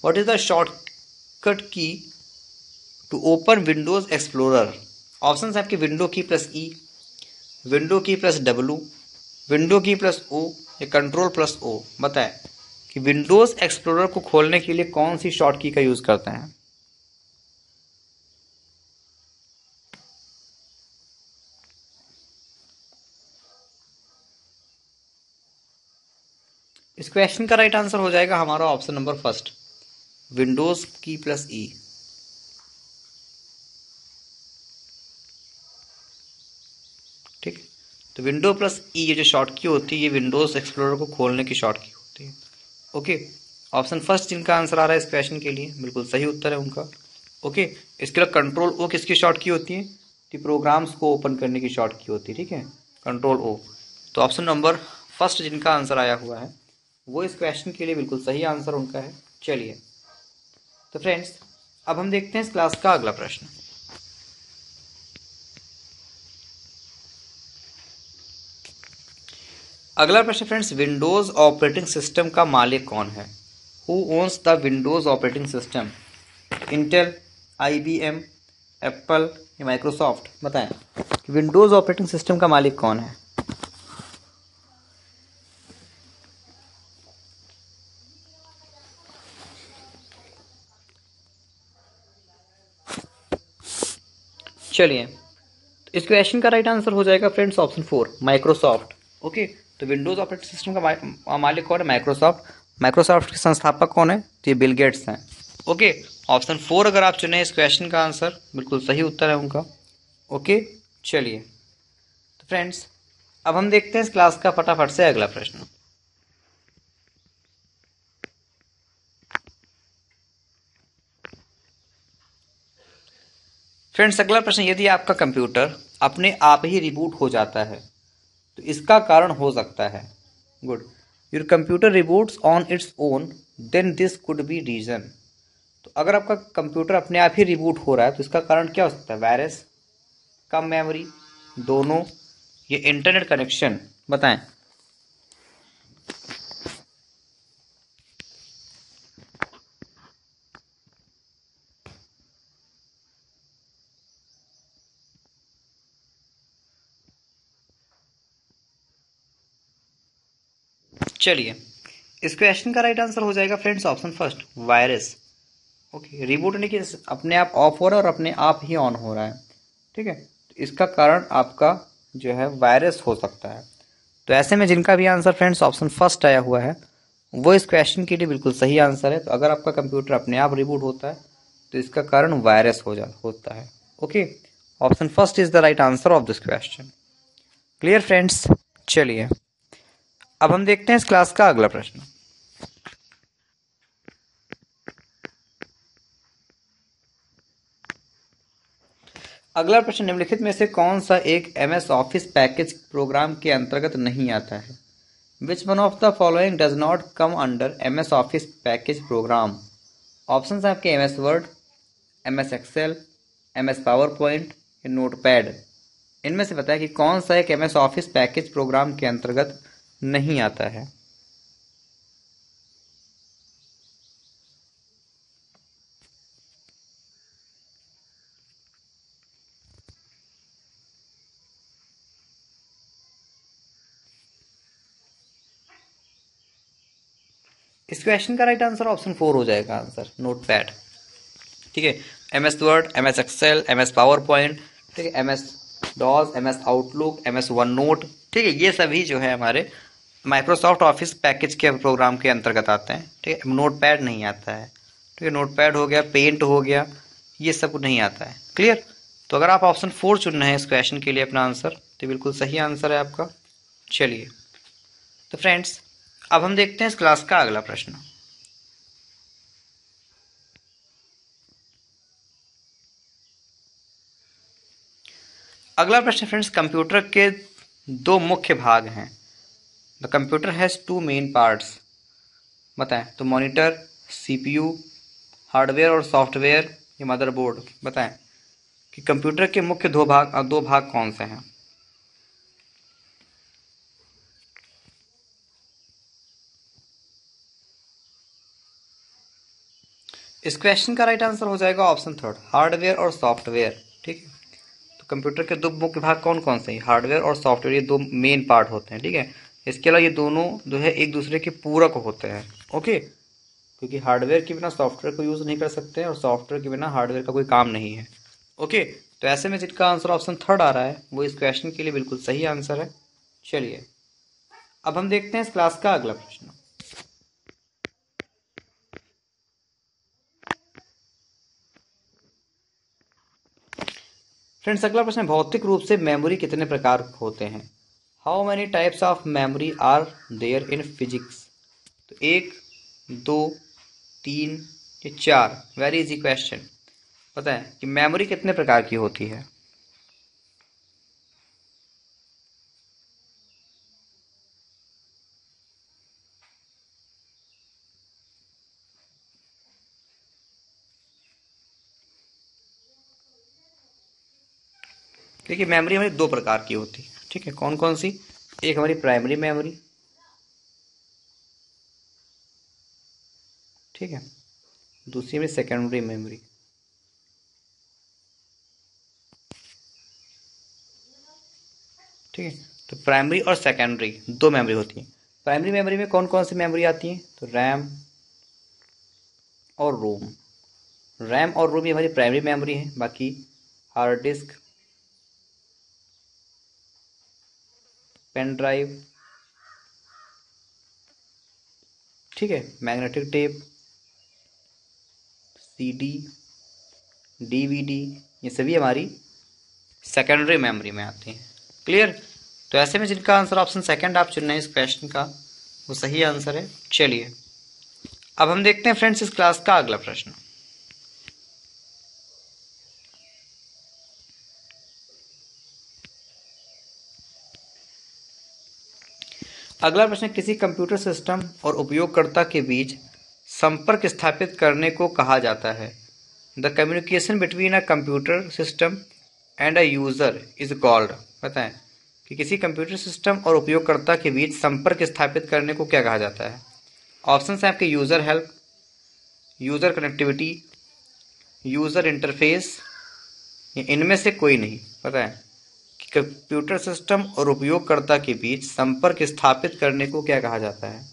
what is the shortcut key to open Windows Explorer option आपके window key plus E window key plus W window key plus O या कंट्रोल प्लस ओ बताएं कि विंडोज एक्सप्लोरर को खोलने के लिए कौन सी शॉर्ट की का यूज करते हैं इस क्वेश्चन का राइट आंसर हो जाएगा हमारा option number first Windows key plus E e। तो विंडो प्लस ई ये जो शॉर्ट की होती है ये विंडोज एक्सप्लोरर को खोलने की शॉर्ट की होती है ओके ऑप्शन फर्स्ट जिनका आंसर आ रहा है इस क्वेश्चन के लिए बिल्कुल सही उत्तर है उनका ओके इसके अलावा कंट्रोल ओ किसकी शॉर्ट की होती है कि प्रोग्राम्स को ओपन करने की शॉर्ट की होती है ठीक है कंट्रोल ओ तो ऑप्शन नंबर फर्स्ट जिनका आंसर आया हुआ है वो इस क्वेश्चन के लिए बिल्कुल सही आंसर उनका है चलिए तो फ्रेंड्स अब हम देखते हैं इस क्लास का अगला प्रश्न अगला प्रश्न फ्रेंड्स विंडोज़ ऑपरेटिंग सिस्टम का मालिक कौन है who owns the Windows operating system Intel IBM Apple या माइक्रोसॉफ्ट बताएं विंडोज़ ऑपरेटिंग सिस्टम का मालिक कौन है चलिए इस क्वेश्चन का राइट आंसर हो जाएगा friends option four Microsoft okay तो विंडोज़ ऑपरेटिंग सिस्टम का मा, मालिक कौन है माइक्रोसॉफ्ट माइक्रोसॉफ्ट के संस्थापक कौन है तो ये बिल गेट्स हैं ओके ऑप्शन फोर अगर आप चुने इस क्वेश्चन का आंसर बिल्कुल सही उत्तर है उनका ओके चलिए तो फ्रेंड्स अब हम देखते हैं इस क्लास का फटाफट से अगला प्रश्न फ्रेंड्स अगला प्रश्न यदि आपका कंप्यूटर अपने आप ही रिबूट हो जाता है तो इसका कारण हो सकता है good your computer reboots on its own then this could be reason तो अगर आपका कंप्यूटर अपने आप ही रिबूट हो रहा है तो इसका कारण क्या हो सकता है वायरस कम मेमोरी दोनों ये इंटरनेट कनेक्शन बताएं चलिए इस क्वेश्चन का राइट आंसर हो जाएगा friends option first virus okay reboot यानी कि अपने आप ऑफ हो रहा है और अपने आप ही ऑन हो रहा है ठीक है तो इसका कारण आपका जो है वायरस हो सकता है तो ऐसे में जिनका भी आंसर फ्रेंड्स ऑप्शन फर्स्ट आया हुआ है वो इस क्वेश्चन के लिए बिल्कुल सही आंसर है तो अगर आपका कंप्यूटर अपने आप रिबूट होता है तो इसका कारण वायरस हो जा होता है okay option first is the right answer of this question clear friends चलिए अब हम देखते हैं इस क्लास का अगला प्रश्न अगला प्रश्न निम्नलिखित में से कौन सा एक M S office package program के अंतर्गत नहीं आता है which one of the following does not come under M S office package program option है आपके M S Word M S Excel M S PowerPoint Notepad इनमें से बताया कि कौन सा एक M S office package program के अंतर्गत नहीं आता है इस क्वेश्चन का राइट आंसर ऑप्शन फोर हो जाएगा आंसर नोट पैड ठीक है M S Word M S Excel M S PowerPoint ठीक है M S DOS M S Outlook M S OneNote ठीक है ये सभी जो है हमारे माइक्रोसॉफ्ट ऑफिस पैकेज के प्रोग्राम के अंतर्गत आते हैं ठीक है नोट पैड नहीं आता है ठीक है नोट पैड हो गया पेंट हो गया ये सब नहीं आता है क्लियर तो अगर आप ऑप्शन फोर चुन रहे हैं इस क्वेश्चन के लिए अपना आंसर तो बिल्कुल सही आंसर है आपका चलिए तो फ्रेंड्स अब हम देखते हैं इस क्लास का अगला प्रश्न अगला प्रश्न फ्रेंड्स कंप्यूटर के दो मुख्य भाग हैं the computer has two main parts बताएं तो मॉनिटर सीपीयू हार्डवेयर और सॉफ्टवेयर ये मदरबोर्ड बताएं कि कंप्यूटर के मुख्य दो भाग दो भाग कौन से हैं इस क्वेश्चन का राइट आंसर हो जाएगा ऑप्शन थर्ड हार्डवेयर और सॉफ्टवेयर ठीक है तो कंप्यूटर के दो मुख्य भाग कौन कौन से हैं हार्डवेयर और सॉफ्टवेयर ये दो मेन पार्ट होते हैं ठीक है इसके अलावा ये दोनों जो दो है एक दूसरे के पूरक होते हैं ओके क्योंकि हार्डवेयर के बिना सॉफ्टवेयर को यूज़ नहीं कर सकते और सॉफ्टवेयर के बिना हार्डवेयर का कोई काम नहीं है ओके तो ऐसे में जिनका आंसर ऑप्शन थर्ड आ रहा है वो इस क्वेश्चन के लिए बिल्कुल सही आंसर है चलिए अब हम देखते हैं इस क्लास का अगला प्रश्न फ्रेंड्स अगला प्रश्न भौतिक रूप से मेमोरी कितने प्रकार होते हैं how many types of memory are there in physics तो एक दो तीन या चार वेरी इजी क्वेश्चन पता है कि मेमोरी कितने प्रकार की होती है देखिए मेमोरी हमारी दो प्रकार की होती है ठीक है कौन कौन सी एक हमारी प्राइमरी मेमोरी ठीक है दूसरी हमारी सेकेंडरी मेमोरी ठीक है तो प्राइमरी और सेकेंडरी दो मेमोरी होती हैं प्राइमरी मेमोरी में कौन कौन सी मेमोरी आती हैं तो रैम और रोम रैम और रोम ये हमारी प्राइमरी मेमोरी है बाकी हार्ड डिस्क पेन ड्राइव ठीक है मैग्नेटिक टेप सीडी डीवीडी ये सभी हमारी सेकेंडरी मेमोरी में आती हैं क्लियर तो ऐसे में जिनका आंसर ऑप्शन सेकंड आप चुन रहे हैं इस क्वेश्चन का वो सही आंसर है चलिए अब हम देखते हैं फ्रेंड्स इस क्लास का अगला प्रश्न अगला प्रश्न किसी कंप्यूटर सिस्टम और उपयोगकर्ता के बीच संपर्क स्थापित करने को कहा जाता है the communication between a computer system and a user is called बताएं कि किसी कंप्यूटर सिस्टम और उपयोगकर्ता के बीच संपर्क स्थापित करने को क्या कहा जाता है ऑप्शन हैं आपके user help user connectivity user interface इनमें से कोई नहीं पता है कंप्यूटर सिस्टम और उपयोगकर्ता के बीच संपर्क स्थापित करने को क्या कहा जाता है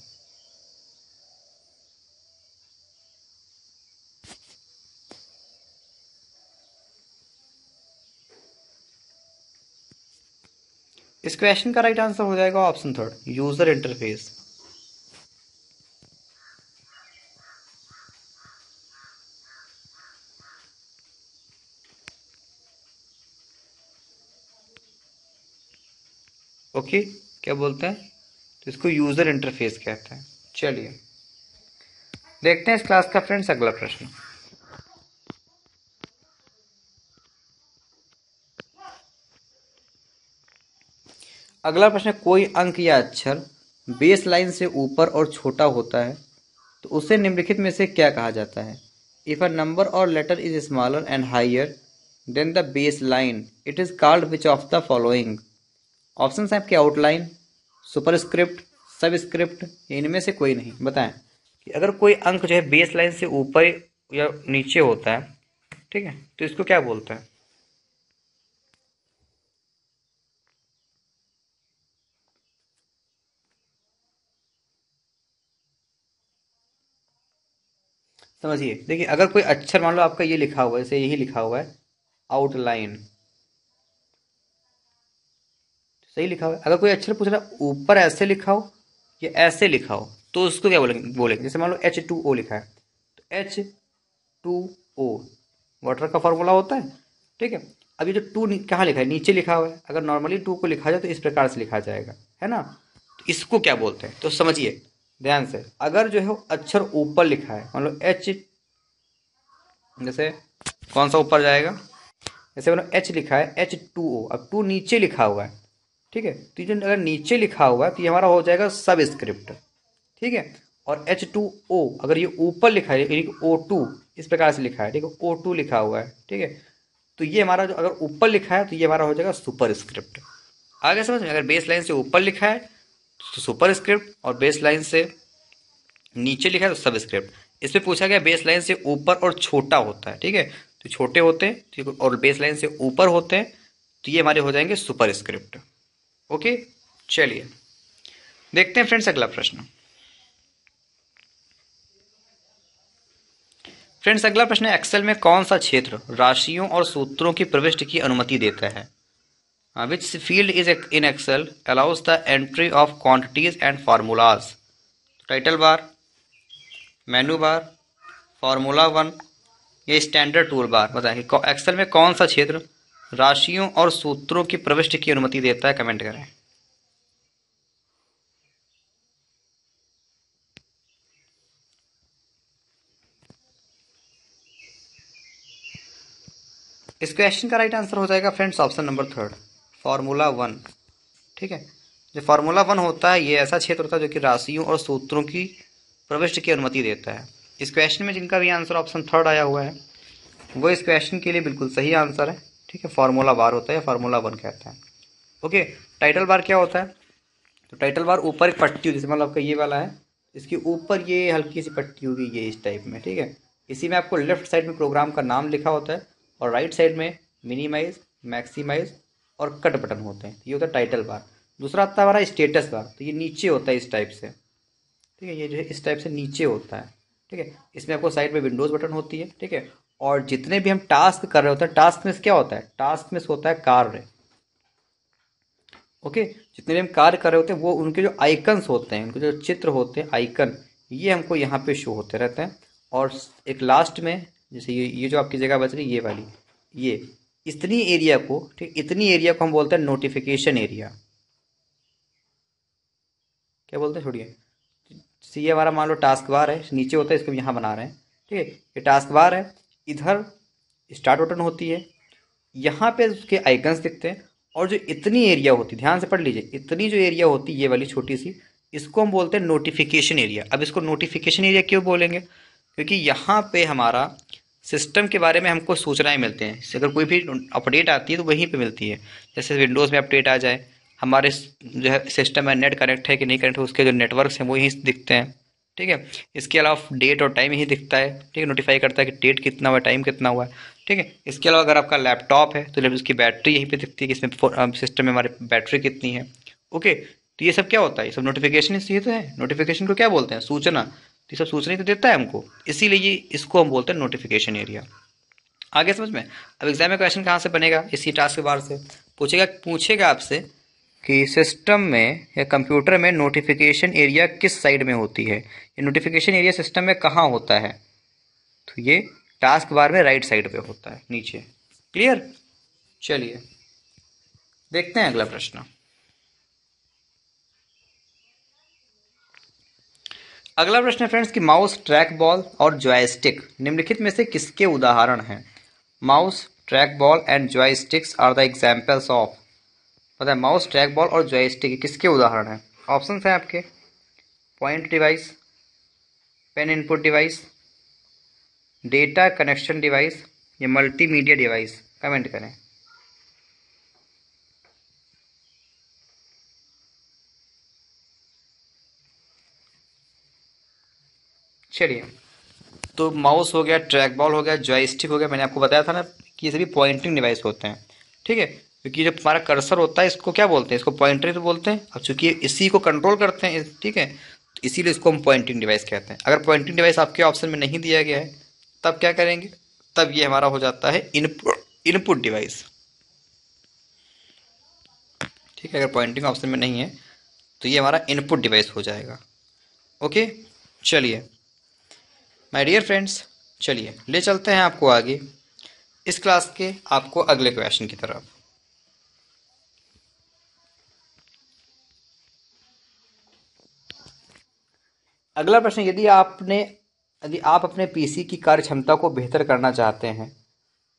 इस क्वेश्चन का राइट आंसर हो जाएगा option third user interface okay क्या बोलते हैं तो इसको यूजर इंटरफेस कहते हैं चलिए देखते हैं इस क्लास का फ्रेंड्स अगला प्रश्न अगला प्रश्न कोई अंक या अक्षर बेस लाइन से ऊपर और छोटा होता है तो उसे निम्नलिखित में से क्या कहा जाता है if a number or letter is smaller and higher than the base line it is called which of the following option है आपके आउटलाइन सुपरस्क्रिप्ट स्क्रिप्ट इनमें से कोई नहीं बताएं कि अगर कोई अंक जो है बेस लाइन से ऊपर या नीचे होता है ठीक है तो इसको क्या बोलते हैं समझिए देखिए अगर कोई अक्षर मान लो आपका ये लिखा हुआ है जैसे यही लिखा हुआ है आउटलाइन सही लिखा हुआ है अगर कोई अक्षर पूछ रहा है ऊपर ऐसे लिखा हो या ऐसे लिखा हो तो उसको क्या बोलेंगे बोलेंगे जैसे मान लो एच टू ओ लिखा है तो एच टू ओ वाटर का फॉर्मूला होता है ठीक है अब ये जो टू कहाँ लिखा है नीचे लिखा हुआ है अगर नॉर्मली टू को लिखा जाए तो इस प्रकार से लिखा जाएगा है ना तो इसको क्या बोलते हैं तो समझिए ध्यान से अगर जो है अक्षर ऊपर लिखा है मान लो एच जैसे कौन सा ऊपर जाएगा जैसे मान लो एच लिखा है एच टू ओ अब टू नीचे लिखा हुआ है ठीक है तो ये जो अगर नीचे लिखा हुआ है तो ये हमारा हो जाएगा सब स्क्रिप्ट ठीक है और एच टू ओ अगर ये ऊपर लिखा है यानी कि ओ टू इस प्रकार से लिखा है ठीक है ओ टू लिखा हुआ है ठीक है तो ये हमारा जो अगर ऊपर लिखा है तो ये हमारा हो जाएगा सुपर स्क्रिप्ट आगे समझ में अगर बेस लाइन से ऊपर लिखा है तो सुपर स्क्रिप्ट और बेस लाइन से नीचे लिखा है तो सब स्क्रिप्ट इसमें पूछा गया बेस लाइन से ऊपर और छोटा होता है ठीक है तो छोटे होते हैं तो और बेस लाइन से ऊपर होते हैं तो ये हमारे हो जाएंगे सुपर स्क्रिप्ट ओके चलिए देखते हैं फ्रेंड्स अगला प्रश्न फ्रेंड्स अगला प्रश्न एक्सेल में कौन सा क्षेत्र राशियों और सूत्रों की प्रविष्ट की अनुमति देता है which field is in Excel allows the entry of quantities and formulas title bar menu bar formula one या स्टैंडर्ड टूल बार बताएंगे एक्सेल में कौन सा क्षेत्र राशियों और सूत्रों की प्रविष्ट की अनुमति देता है कमेंट करें इस क्वेश्चन का राइट आंसर हो जाएगा friends option number third formula one ठीक है जो फार्मूला वन होता है ये ऐसा क्षेत्र होता है जो कि राशियों और सूत्रों की प्रविष्ट की अनुमति देता है इस क्वेश्चन में जिनका भी आंसर ऑप्शन थर्ड आया हुआ है वो इस क्वेश्चन के लिए बिल्कुल सही आंसर है ठीक है फार्मूला बार होता है फार्मूला वन कहते हैं ओके टाइटल बार क्या होता है तो टाइटल बार ऊपर एक पट्टी होती है मतलब आपका ये वाला है इसके ऊपर ये हल्की सी पट्टी होगी ये इस टाइप में ठीक है इसी में आपको लेफ्ट साइड में प्रोग्राम का नाम लिखा होता है और राइट साइड में मिनिमाइज मैक्सीमाइज और कट बटन होते हैं ये होता है टाइटल बार दूसरा आता है हमारा स्टेटस बार तो ये नीचे होता है इस टाइप से ठीक है ये जो है इस टाइप से नीचे होता है ठीक है इसमें आपको साइड में विंडोज़ बटन होती है ठीक है और जितने भी हम टास्क कर रहे होते हैं टास्क में क्या होता है टास्क में होता है कार्य ओके जितने भी हम कार्य कर रहे होते हैं वो उनके जो आइकन्स होते हैं उनके जो चित्र होते हैं आइकन ये हमको यहाँ पे शो होते रहते हैं और एक लास्ट में जैसे ये ये जो आपकी जगह बच रही ये वाली ये इतनी एरिया को ठीक इतनी एरिया को हम बोलते हैं नोटिफिकेशन एरिया क्या बोलते हैं छोड़िए ये हमारा मान लो टास्क बार है नीचे होता है इसको यहाँ बना रहे हैं ठीक है ये टास्क बार है इधर स्टार्ट बटन होती है यहाँ पे उसके आइकन्स दिखते हैं और जो इतनी एरिया होती है ध्यान से पढ़ लीजिए इतनी जो एरिया होती है ये वाली छोटी सी इसको हम बोलते हैं नोटिफिकेशन एरिया अब इसको नोटिफिकेशन एरिया क्यों बोलेंगे क्योंकि यहाँ पे हमारा सिस्टम के बारे में हमको सूचनाएं मिलते हैं अगर कोई भी अपडेट आती है तो वहीं पे मिलती है जैसे विंडोज़ में अपडेट आ जाए हमारे जो है सिस्टम है नेट कनेक्ट है कि नहीं कनेक्ट है उसके जो नेटवर्क हैं वो यहीं दिखते हैं ठीक है इसके अलावा डेट और टाइम ही दिखता है ठीक है नोटिफाई करता है कि डेट कितना हुआ टाइम कितना हुआ है ठीक है इसके अलावा अगर आपका लैपटॉप है तो उसकी बैटरी यहीं पे दिखती है कि इसमें सिस्टम में हमारी बैटरी कितनी है ओके तो ये सब क्या होता है ये सब नोटिफिकेशन ये तो है नोटिफिकेशन को क्या बोलते हैं सूचना तो ये सब सूचना ही तो देता है हमको इसीलिए इसको हम बोलते हैं नोटिफिकेशन एरिया आगे समझ में अब एग्जाम में क्वेश्चन कहाँ से बनेगा इसी टास्क के बाहर से पूछेगा पूछेगा आपसे कि सिस्टम में या कंप्यूटर में नोटिफिकेशन एरिया किस साइड में होती है ये नोटिफिकेशन एरिया सिस्टम में कहाँ होता है तो ये टास्क बार में राइट साइड पे होता है नीचे क्लियर चलिए देखते हैं अगला प्रश्न अगला प्रश्न है फ्रेंड्स कि माउस ट्रैक बॉल और जॉयस्टिक निम्नलिखित में से किसके उदाहरण हैं mouse trackball and joysticks are the examples of बताए माउस ट्रैक बॉल और जॉयस्टिक किसके उदाहरण हैं ऑप्शन हैं आपके point device pen input device data connection device या मल्टीमीडिया डिवाइस कमेंट करें चलिए तो माउस हो गया ट्रैक बॉल हो गया जॉयस्टिक हो गया मैंने आपको बताया था ना कि ये सभी पॉइंटिंग डिवाइस होते हैं ठीक है क्योंकि जब हमारा कर्सर होता है इसको क्या बोलते हैं इसको पॉइंटर तो बोलते हैं अब चूंकि इसी को कंट्रोल करते हैं ठीक है तो इसीलिए इसको हम पॉइंटिंग डिवाइस कहते हैं अगर पॉइंटिंग डिवाइस आपके ऑप्शन में नहीं दिया गया है तब क्या करेंगे तब ये हमारा हो जाता है इनपुट इनपुट डिवाइस ठीक है अगर पॉइंटिंग ऑप्शन में नहीं है तो ये हमारा इनपुट डिवाइस हो जाएगा ओके चलिए माय डियर फ्रेंड्स चलिए ले चलते हैं आपको आगे इस क्लास के आपको अगले क्वेश्चन की तरफ अगला प्रश्न यदि आपने यदि आप अपने पीसी की कार्य क्षमता को बेहतर करना चाहते हैं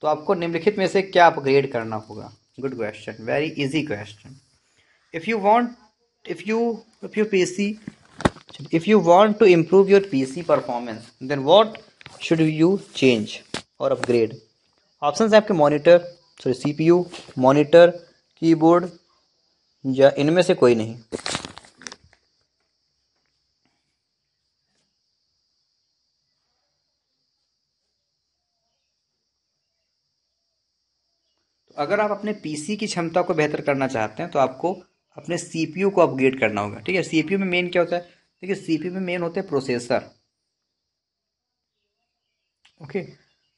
तो आपको निम्नलिखित में से क्या अपग्रेड करना होगा good question very easy question if you want if you if you PC if you want to improve your PC performance then what should you change or upgrade option है आपके monitor sorry C P monitor keyboard या इनमें से कोई नहीं अगर आप अपने पीसी की क्षमता को बेहतर करना चाहते हैं तो आपको अपने सीपीयू को अपग्रेड करना होगा ठीक है सीपीयू में मेन क्या होता है देखिए सीपीयू में मेन होते हैं प्रोसेसर ओके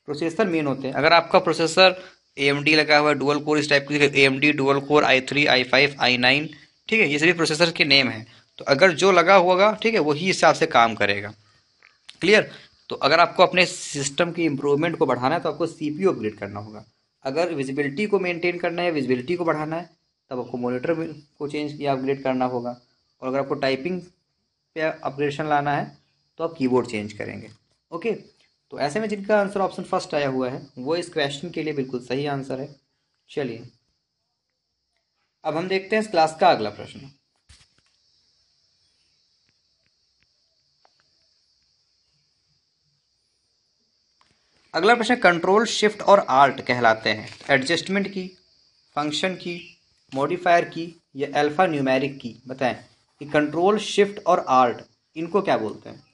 प्रोसेसर मेन होते हैं अगर आपका प्रोसेसर ए लगा हुआ है डुअल कोर इस टाइप की A M D dual core I three I five I nine ठीक है ये सभी प्रोसेसर के नेम हैं तो अगर जो लगा होगा ठीक है वही हिसाब से काम करेगा क्लियर तो अगर आपको अपने सिस्टम की इम्प्रूवमेंट को बढ़ाना है तो आपको सी पी अपग्रेड करना होगा अगर विजिबिलिटी को मेंटेन करना है विजिबिलिटी को बढ़ाना है तब आपको मोनिटर को चेंज या अपग्रेड करना होगा और अगर आपको टाइपिंग पे अपग्रेडेशन लाना है तो आप कीबोर्ड चेंज करेंगे ओके तो ऐसे में जिनका आंसर ऑप्शन फर्स्ट आया हुआ है वो इस क्वेश्चन के लिए बिल्कुल सही आंसर है चलिए अब हम देखते हैं इस क्लास का अगला प्रश्न अगला प्रश्न कंट्रोल शिफ्ट और आर्ट कहलाते हैं एडजस्टमेंट की फंक्शन की मॉडिफायर की या अल्फा न्यूमेरिक की बताएं कि कंट्रोल शिफ्ट और आर्ट इनको क्या बोलते हैं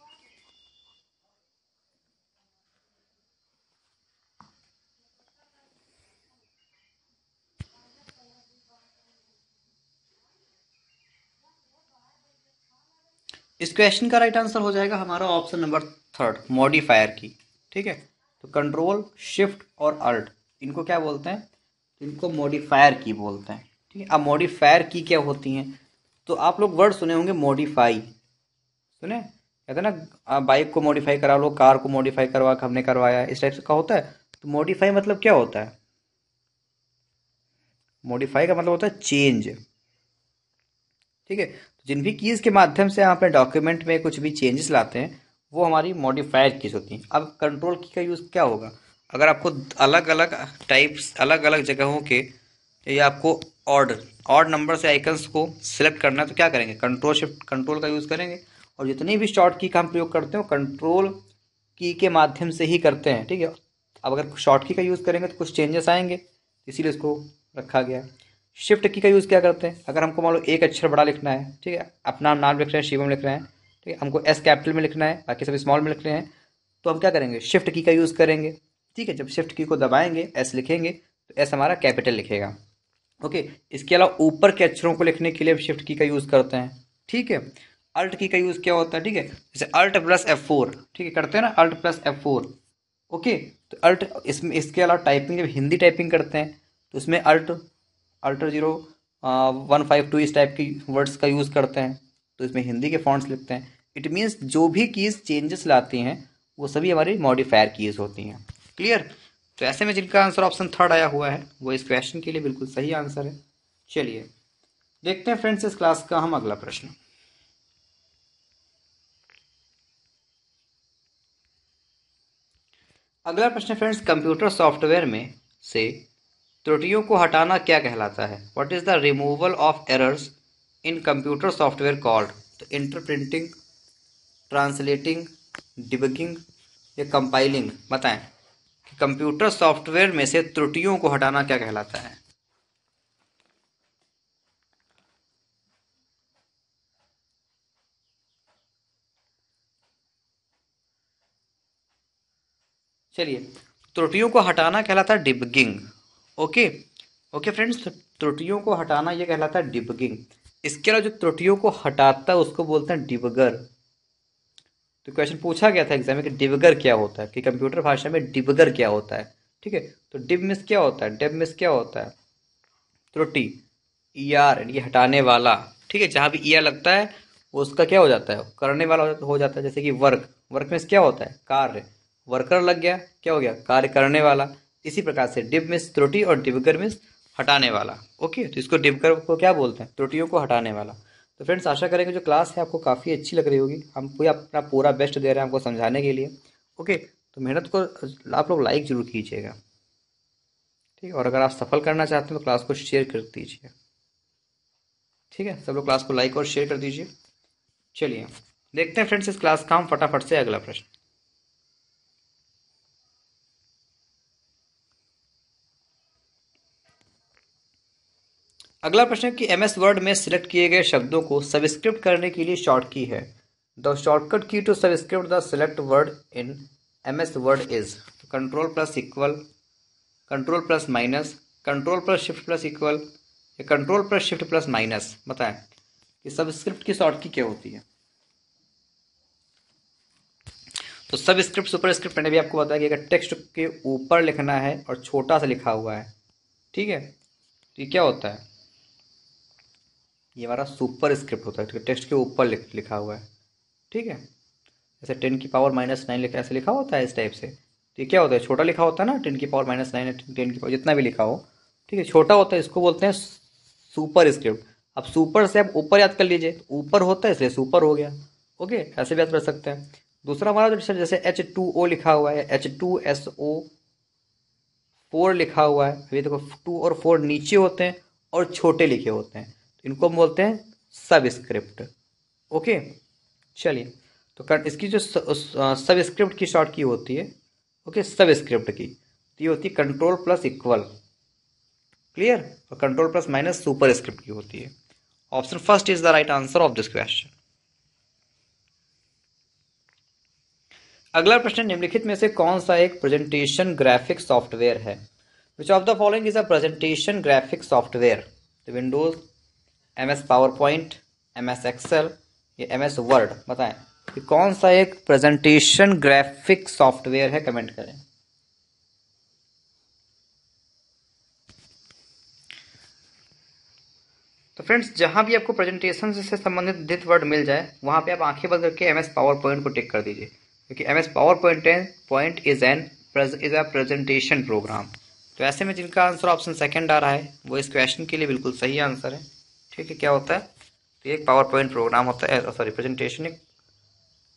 इस क्वेश्चन का राइट आंसर हो जाएगा हमारा ऑप्शन नंबर थर्ड मॉडिफायर की ठीक है तो कंट्रोल शिफ्ट और अल्ट इनको क्या बोलते हैं इनको मॉडिफायर की बोलते हैं ठीक है अब मॉडिफायर की क्या होती हैं तो आप लोग वर्ड सुने होंगे मॉडिफाई सुने कहते हैं ना बाइक को मॉडिफाई करा लो कार को मॉडिफाई करवा हमने करवाया इस टाइप का होता है तो मॉडिफाई मतलब क्या होता है मॉडिफाई का मतलब होता है चेंज ठीक है तो जिन भी कीज़ के माध्यम से आप अपने डॉक्यूमेंट में कुछ भी चेंजेस लाते हैं वो हमारी मॉडिफायर कीज होती हैं अब कंट्रोल की का यूज़ क्या होगा अगर आपको अलग अलग टाइप्स अलग अलग जगहों के या आपको ऑर्डर ऑर्ड नंबर से आइकन्स को सिलेक्ट करना है तो क्या करेंगे कंट्रोल शिफ्ट कंट्रोल का यूज़ करेंगे और जितनी भी शॉर्ट की का हम प्रयोग करते हैं कंट्रोल की के माध्यम से ही करते हैं ठीक है अब अगर शॉर्ट की का यूज़ करेंगे तो कुछ चेंजेस आएंगे इसीलिए इसको रखा गया शिफ्ट की का यूज़ क्या करते हैं अगर हमको मान लो एक अक्षर बड़ा लिखना है ठीक है अपना नाम लिख रहे हैं शिवम लिख रहे हैं ठीक है हमको एस कैपिटल में लिखना है बाकी सब स्मॉल में लिखने हैं तो हम क्या करेंगे शिफ्ट की का यूज़ करेंगे ठीक है जब शिफ्ट की को दबाएंगे एस लिखेंगे तो एस हमारा कैपिटल लिखेगा ओके इसके अलावा ऊपर के अक्षरों को लिखने के लिए हम शिफ्ट की का यूज़ करते हैं ठीक है अल्ट की का यूज़ क्या होता है ठीक है जैसे अल्ट प्लस एफ फोर ठीक है करते हैं ना alt plus F four okay तो अल्ट इसमें इसके अलावा टाइपिंग जब हिंदी टाइपिंग करते हैं तो उसमें alt alt zero one five two इस टाइप की वर्ड्स का यूज़ करते हैं इसमें हिंदी के फॉन्ट्स लिखते हैं इट मीन्स जो भी कीज़ चेंजेस लाती हैं वो सभी हमारी मॉडिफायर कीज़ होती हैं क्लियर तो ऐसे में जिनका आंसर ऑप्शन थर्ड आया हुआ है वो इस क्वेश्चन के लिए बिल्कुल सही आंसर है चलिए देखते हैं फ्रेंड्स इस क्लास का हम अगला प्रश्न अगला प्रश्न फ्रेंड्स कंप्यूटर सॉफ्टवेयर में से त्रुटियों को हटाना क्या कहलाता है what is the removal of errors computer software software तो the interpreting ट्रांसलेटिंग डिबगिंग या कंपाइलिंग बताएं कि कंप्यूटर सॉफ्टवेयर में से त्रुटियों को हटाना क्या कहलाता है चलिए त्रुटियों को हटाना कहलाता है डिबगिंग ओके ओके फ्रेंड्स त्रुटियों को हटाना यह कहलाता है डिबगिंग इसके अलावा जो त्रुटियों को हटाता है उसको बोलते हैं डिबगर तो क्वेश्चन पूछा गया था एग्जाम में कि डिबगर क्या होता है कि कंप्यूटर भाषा में डिबगर क्या होता है ठीक है तो डिब मिस क्या होता है डेब मिस क्या होता है त्रुटि ई आर ये हटाने वाला ठीक है जहाँ भी ई आर लगता है वो उसका क्या हो जाता है करने वाला हो जाता है जैसे कि वर्क वर्क मिस क्या होता है कार्य वर्कर लग गया क्या हो गया कार्य करने वाला इसी प्रकार से डिब मिस त्रुटि और डिबगर मिस हटाने वाला ओके तो इसको डिपकर को क्या बोलते हैं त्रुटियों को हटाने वाला तो फ्रेंड्स आशा करेंगे जो क्लास है आपको काफ़ी अच्छी लग रही होगी हम पूरा अपना पूरा बेस्ट दे रहे हैं आपको समझाने के लिए ओके तो मेहनत को आप लोग लाइक ज़रूर कीजिएगा ठीक और अगर आप सफल करना चाहते हैं तो क्लास को शेयर कर दीजिए ठीक है सब लोग क्लास को लाइक और शेयर कर दीजिए चलिए देखते हैं फ्रेंड्स इस क्लास का हम फटाफट से अगला प्रश्न अगला प्रश्न है कि एम एस वर्ड में सिलेक्ट किए गए शब्दों को सबस्क्रिप्ट करने के लिए शॉर्ट की है the shortcut key to subscript the select word in M S Word is तो control plus equal control plus minus control plus shift plus equal या control plus shift plus minus बताएं कि subscript की short की क्या होती है तो सबस्क्रिप्ट स्क्रिप्ट मैंने भी आपको बताया कि अगर टेक्स्ट के ऊपर लिखना है और छोटा सा लिखा हुआ है ठीक है तो ये क्या होता है ये हमारा सुपर स्क्रिप्ट होता है है टेक्स्ट के ऊपर लिख, लिखा हुआ है ठीक है जैसे टेन की पावर माइनस नाइन लिखा ऐसे लिखा होता है इस टाइप से तो ये क्या होता है छोटा लिखा होता है ना टेन की पावर माइनस नाइन टेन की पावर जितना भी लिखा हो ठीक है छोटा होता है इसको बोलते हैं सुपर स्क्रिप्ट अब सुपर से आप ऊपर याद कर लीजिए तो ऊपर होता है इसलिए सुपर हो गया ओके ऐसे भी याद कर सकते हैं दूसरा हमारा जो जैसे एच टू ओ लिखा हुआ है H two S O four लिखा हुआ है अभी देखो टू और फोर नीचे होते हैं और छोटे लिखे होते हैं इनको हम बोलते हैं सबस्क्रिप्ट ओके चलिए तो इसकी जो सबस्क्रिप्ट की शॉर्ट की होती है ओके सब स्क्रिप्ट की तो ये होती है कंट्रोल प्लस इक्वल क्लियर और control plus minus superscript की होती है option first is the right answer of this question अगला प्रश्न निम्नलिखित में से कौन सा एक प्रेजेंटेशन ग्राफिक सॉफ्टवेयर है which of the following is a presentation graphic software Windows M S PowerPoint M S Excel या एम एस वर्ड बताएं कि कौन सा एक प्रेजेंटेशन ग्राफिक सॉफ्टवेयर है कमेंट करें तो फ्रेंड्स जहां भी आपको प्रेजेंटेशन से संबंधित वर्ड मिल जाए वहां पे आप आंखें बंद करके एम एस पावर पॉइंट को टिक कर दीजिए क्योंकि M S PowerPoint point is an is a presentation program तो ऐसे में जिनका आंसर ऑप्शन सेकंड आ रहा है वो इस क्वेश्चन के लिए बिल्कुल सही आंसर है ठीक है क्या होता है तो एक पावर पॉइंट प्रोग्राम होता है सॉरी प्रेजेंटेशन एक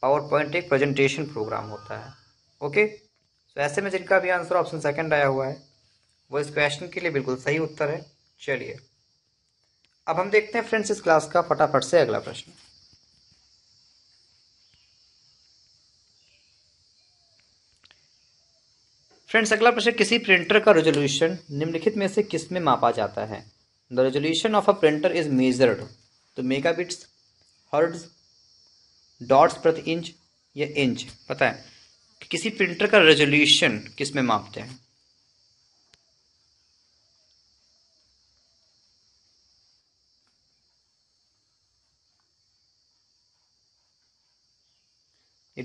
पावर पॉइंट एक प्रेजेंटेशन प्रोग्राम होता है ओके तो ऐसे में जिनका भी आंसर ऑप्शन सेकंड आया हुआ है वो इस क्वेश्चन के लिए बिल्कुल सही उत्तर है चलिए अब हम देखते हैं फ्रेंड्स इस क्लास का फटाफट से अगला प्रश्न फ्रेंड्स अगला प्रश्न किसी प्रिंटर का रेजोल्यूशन निम्नलिखित में से किस में मापा जाता है the resolution of a printer is measured तो मेगाबिट्स हर्ड्स डॉट्स प्रति इंच या इंच पता है कि किसी प्रिंटर का रेजोल्यूशन किस में मापते हैं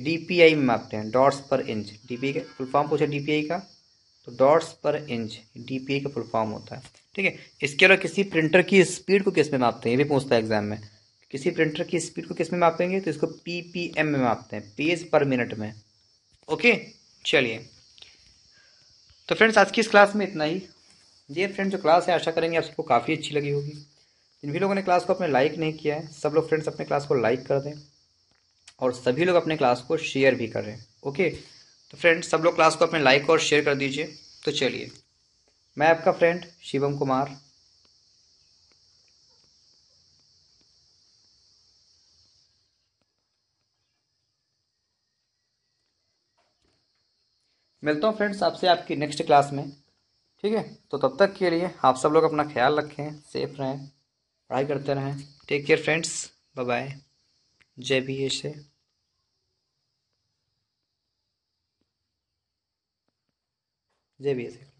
डीपीआई में मापते हैं डॉट्स पर इंच डीपीआई का फुल फॉर्म पूछा डीपीआई का तो डॉट्स पर इंच डीपीआई का फुल फॉर्म होता है ठीक है इसके अलावा किसी प्रिंटर की स्पीड को किस में मापते हैं ये भी पूछता है एग्जाम में किसी प्रिंटर की स्पीड को किस में मापेंगे तो इसको पी पी एम में मापते हैं पेज पर मिनट में ओके चलिए तो फ्रेंड्स आज की इस क्लास में इतना ही ये फ्रेंड्स जो क्लास है आशा करेंगे आप सबको काफ़ी अच्छी लगी होगी जिन भी लोगों ने क्लास को अपने लाइक नहीं किया है सब लोग फ्रेंड्स अपने क्लास को लाइक कर दें और सभी लोग अपने क्लास को शेयर भी करें ओके तो फ्रेंड्स सब लोग क्लास को अपने लाइक और शेयर कर दीजिए तो चलिए मैं आपका फ्रेंड शिवम कुमार मिलता हूँ फ्रेंड्स आपसे आपकी नेक्स्ट क्लास में ठीक है तो तब तक के लिए आप सब लोग अपना ख्याल रखें सेफ रहें पढ़ाई करते रहें take care friends bye bye जय भी ऐसे जय भी ऐसे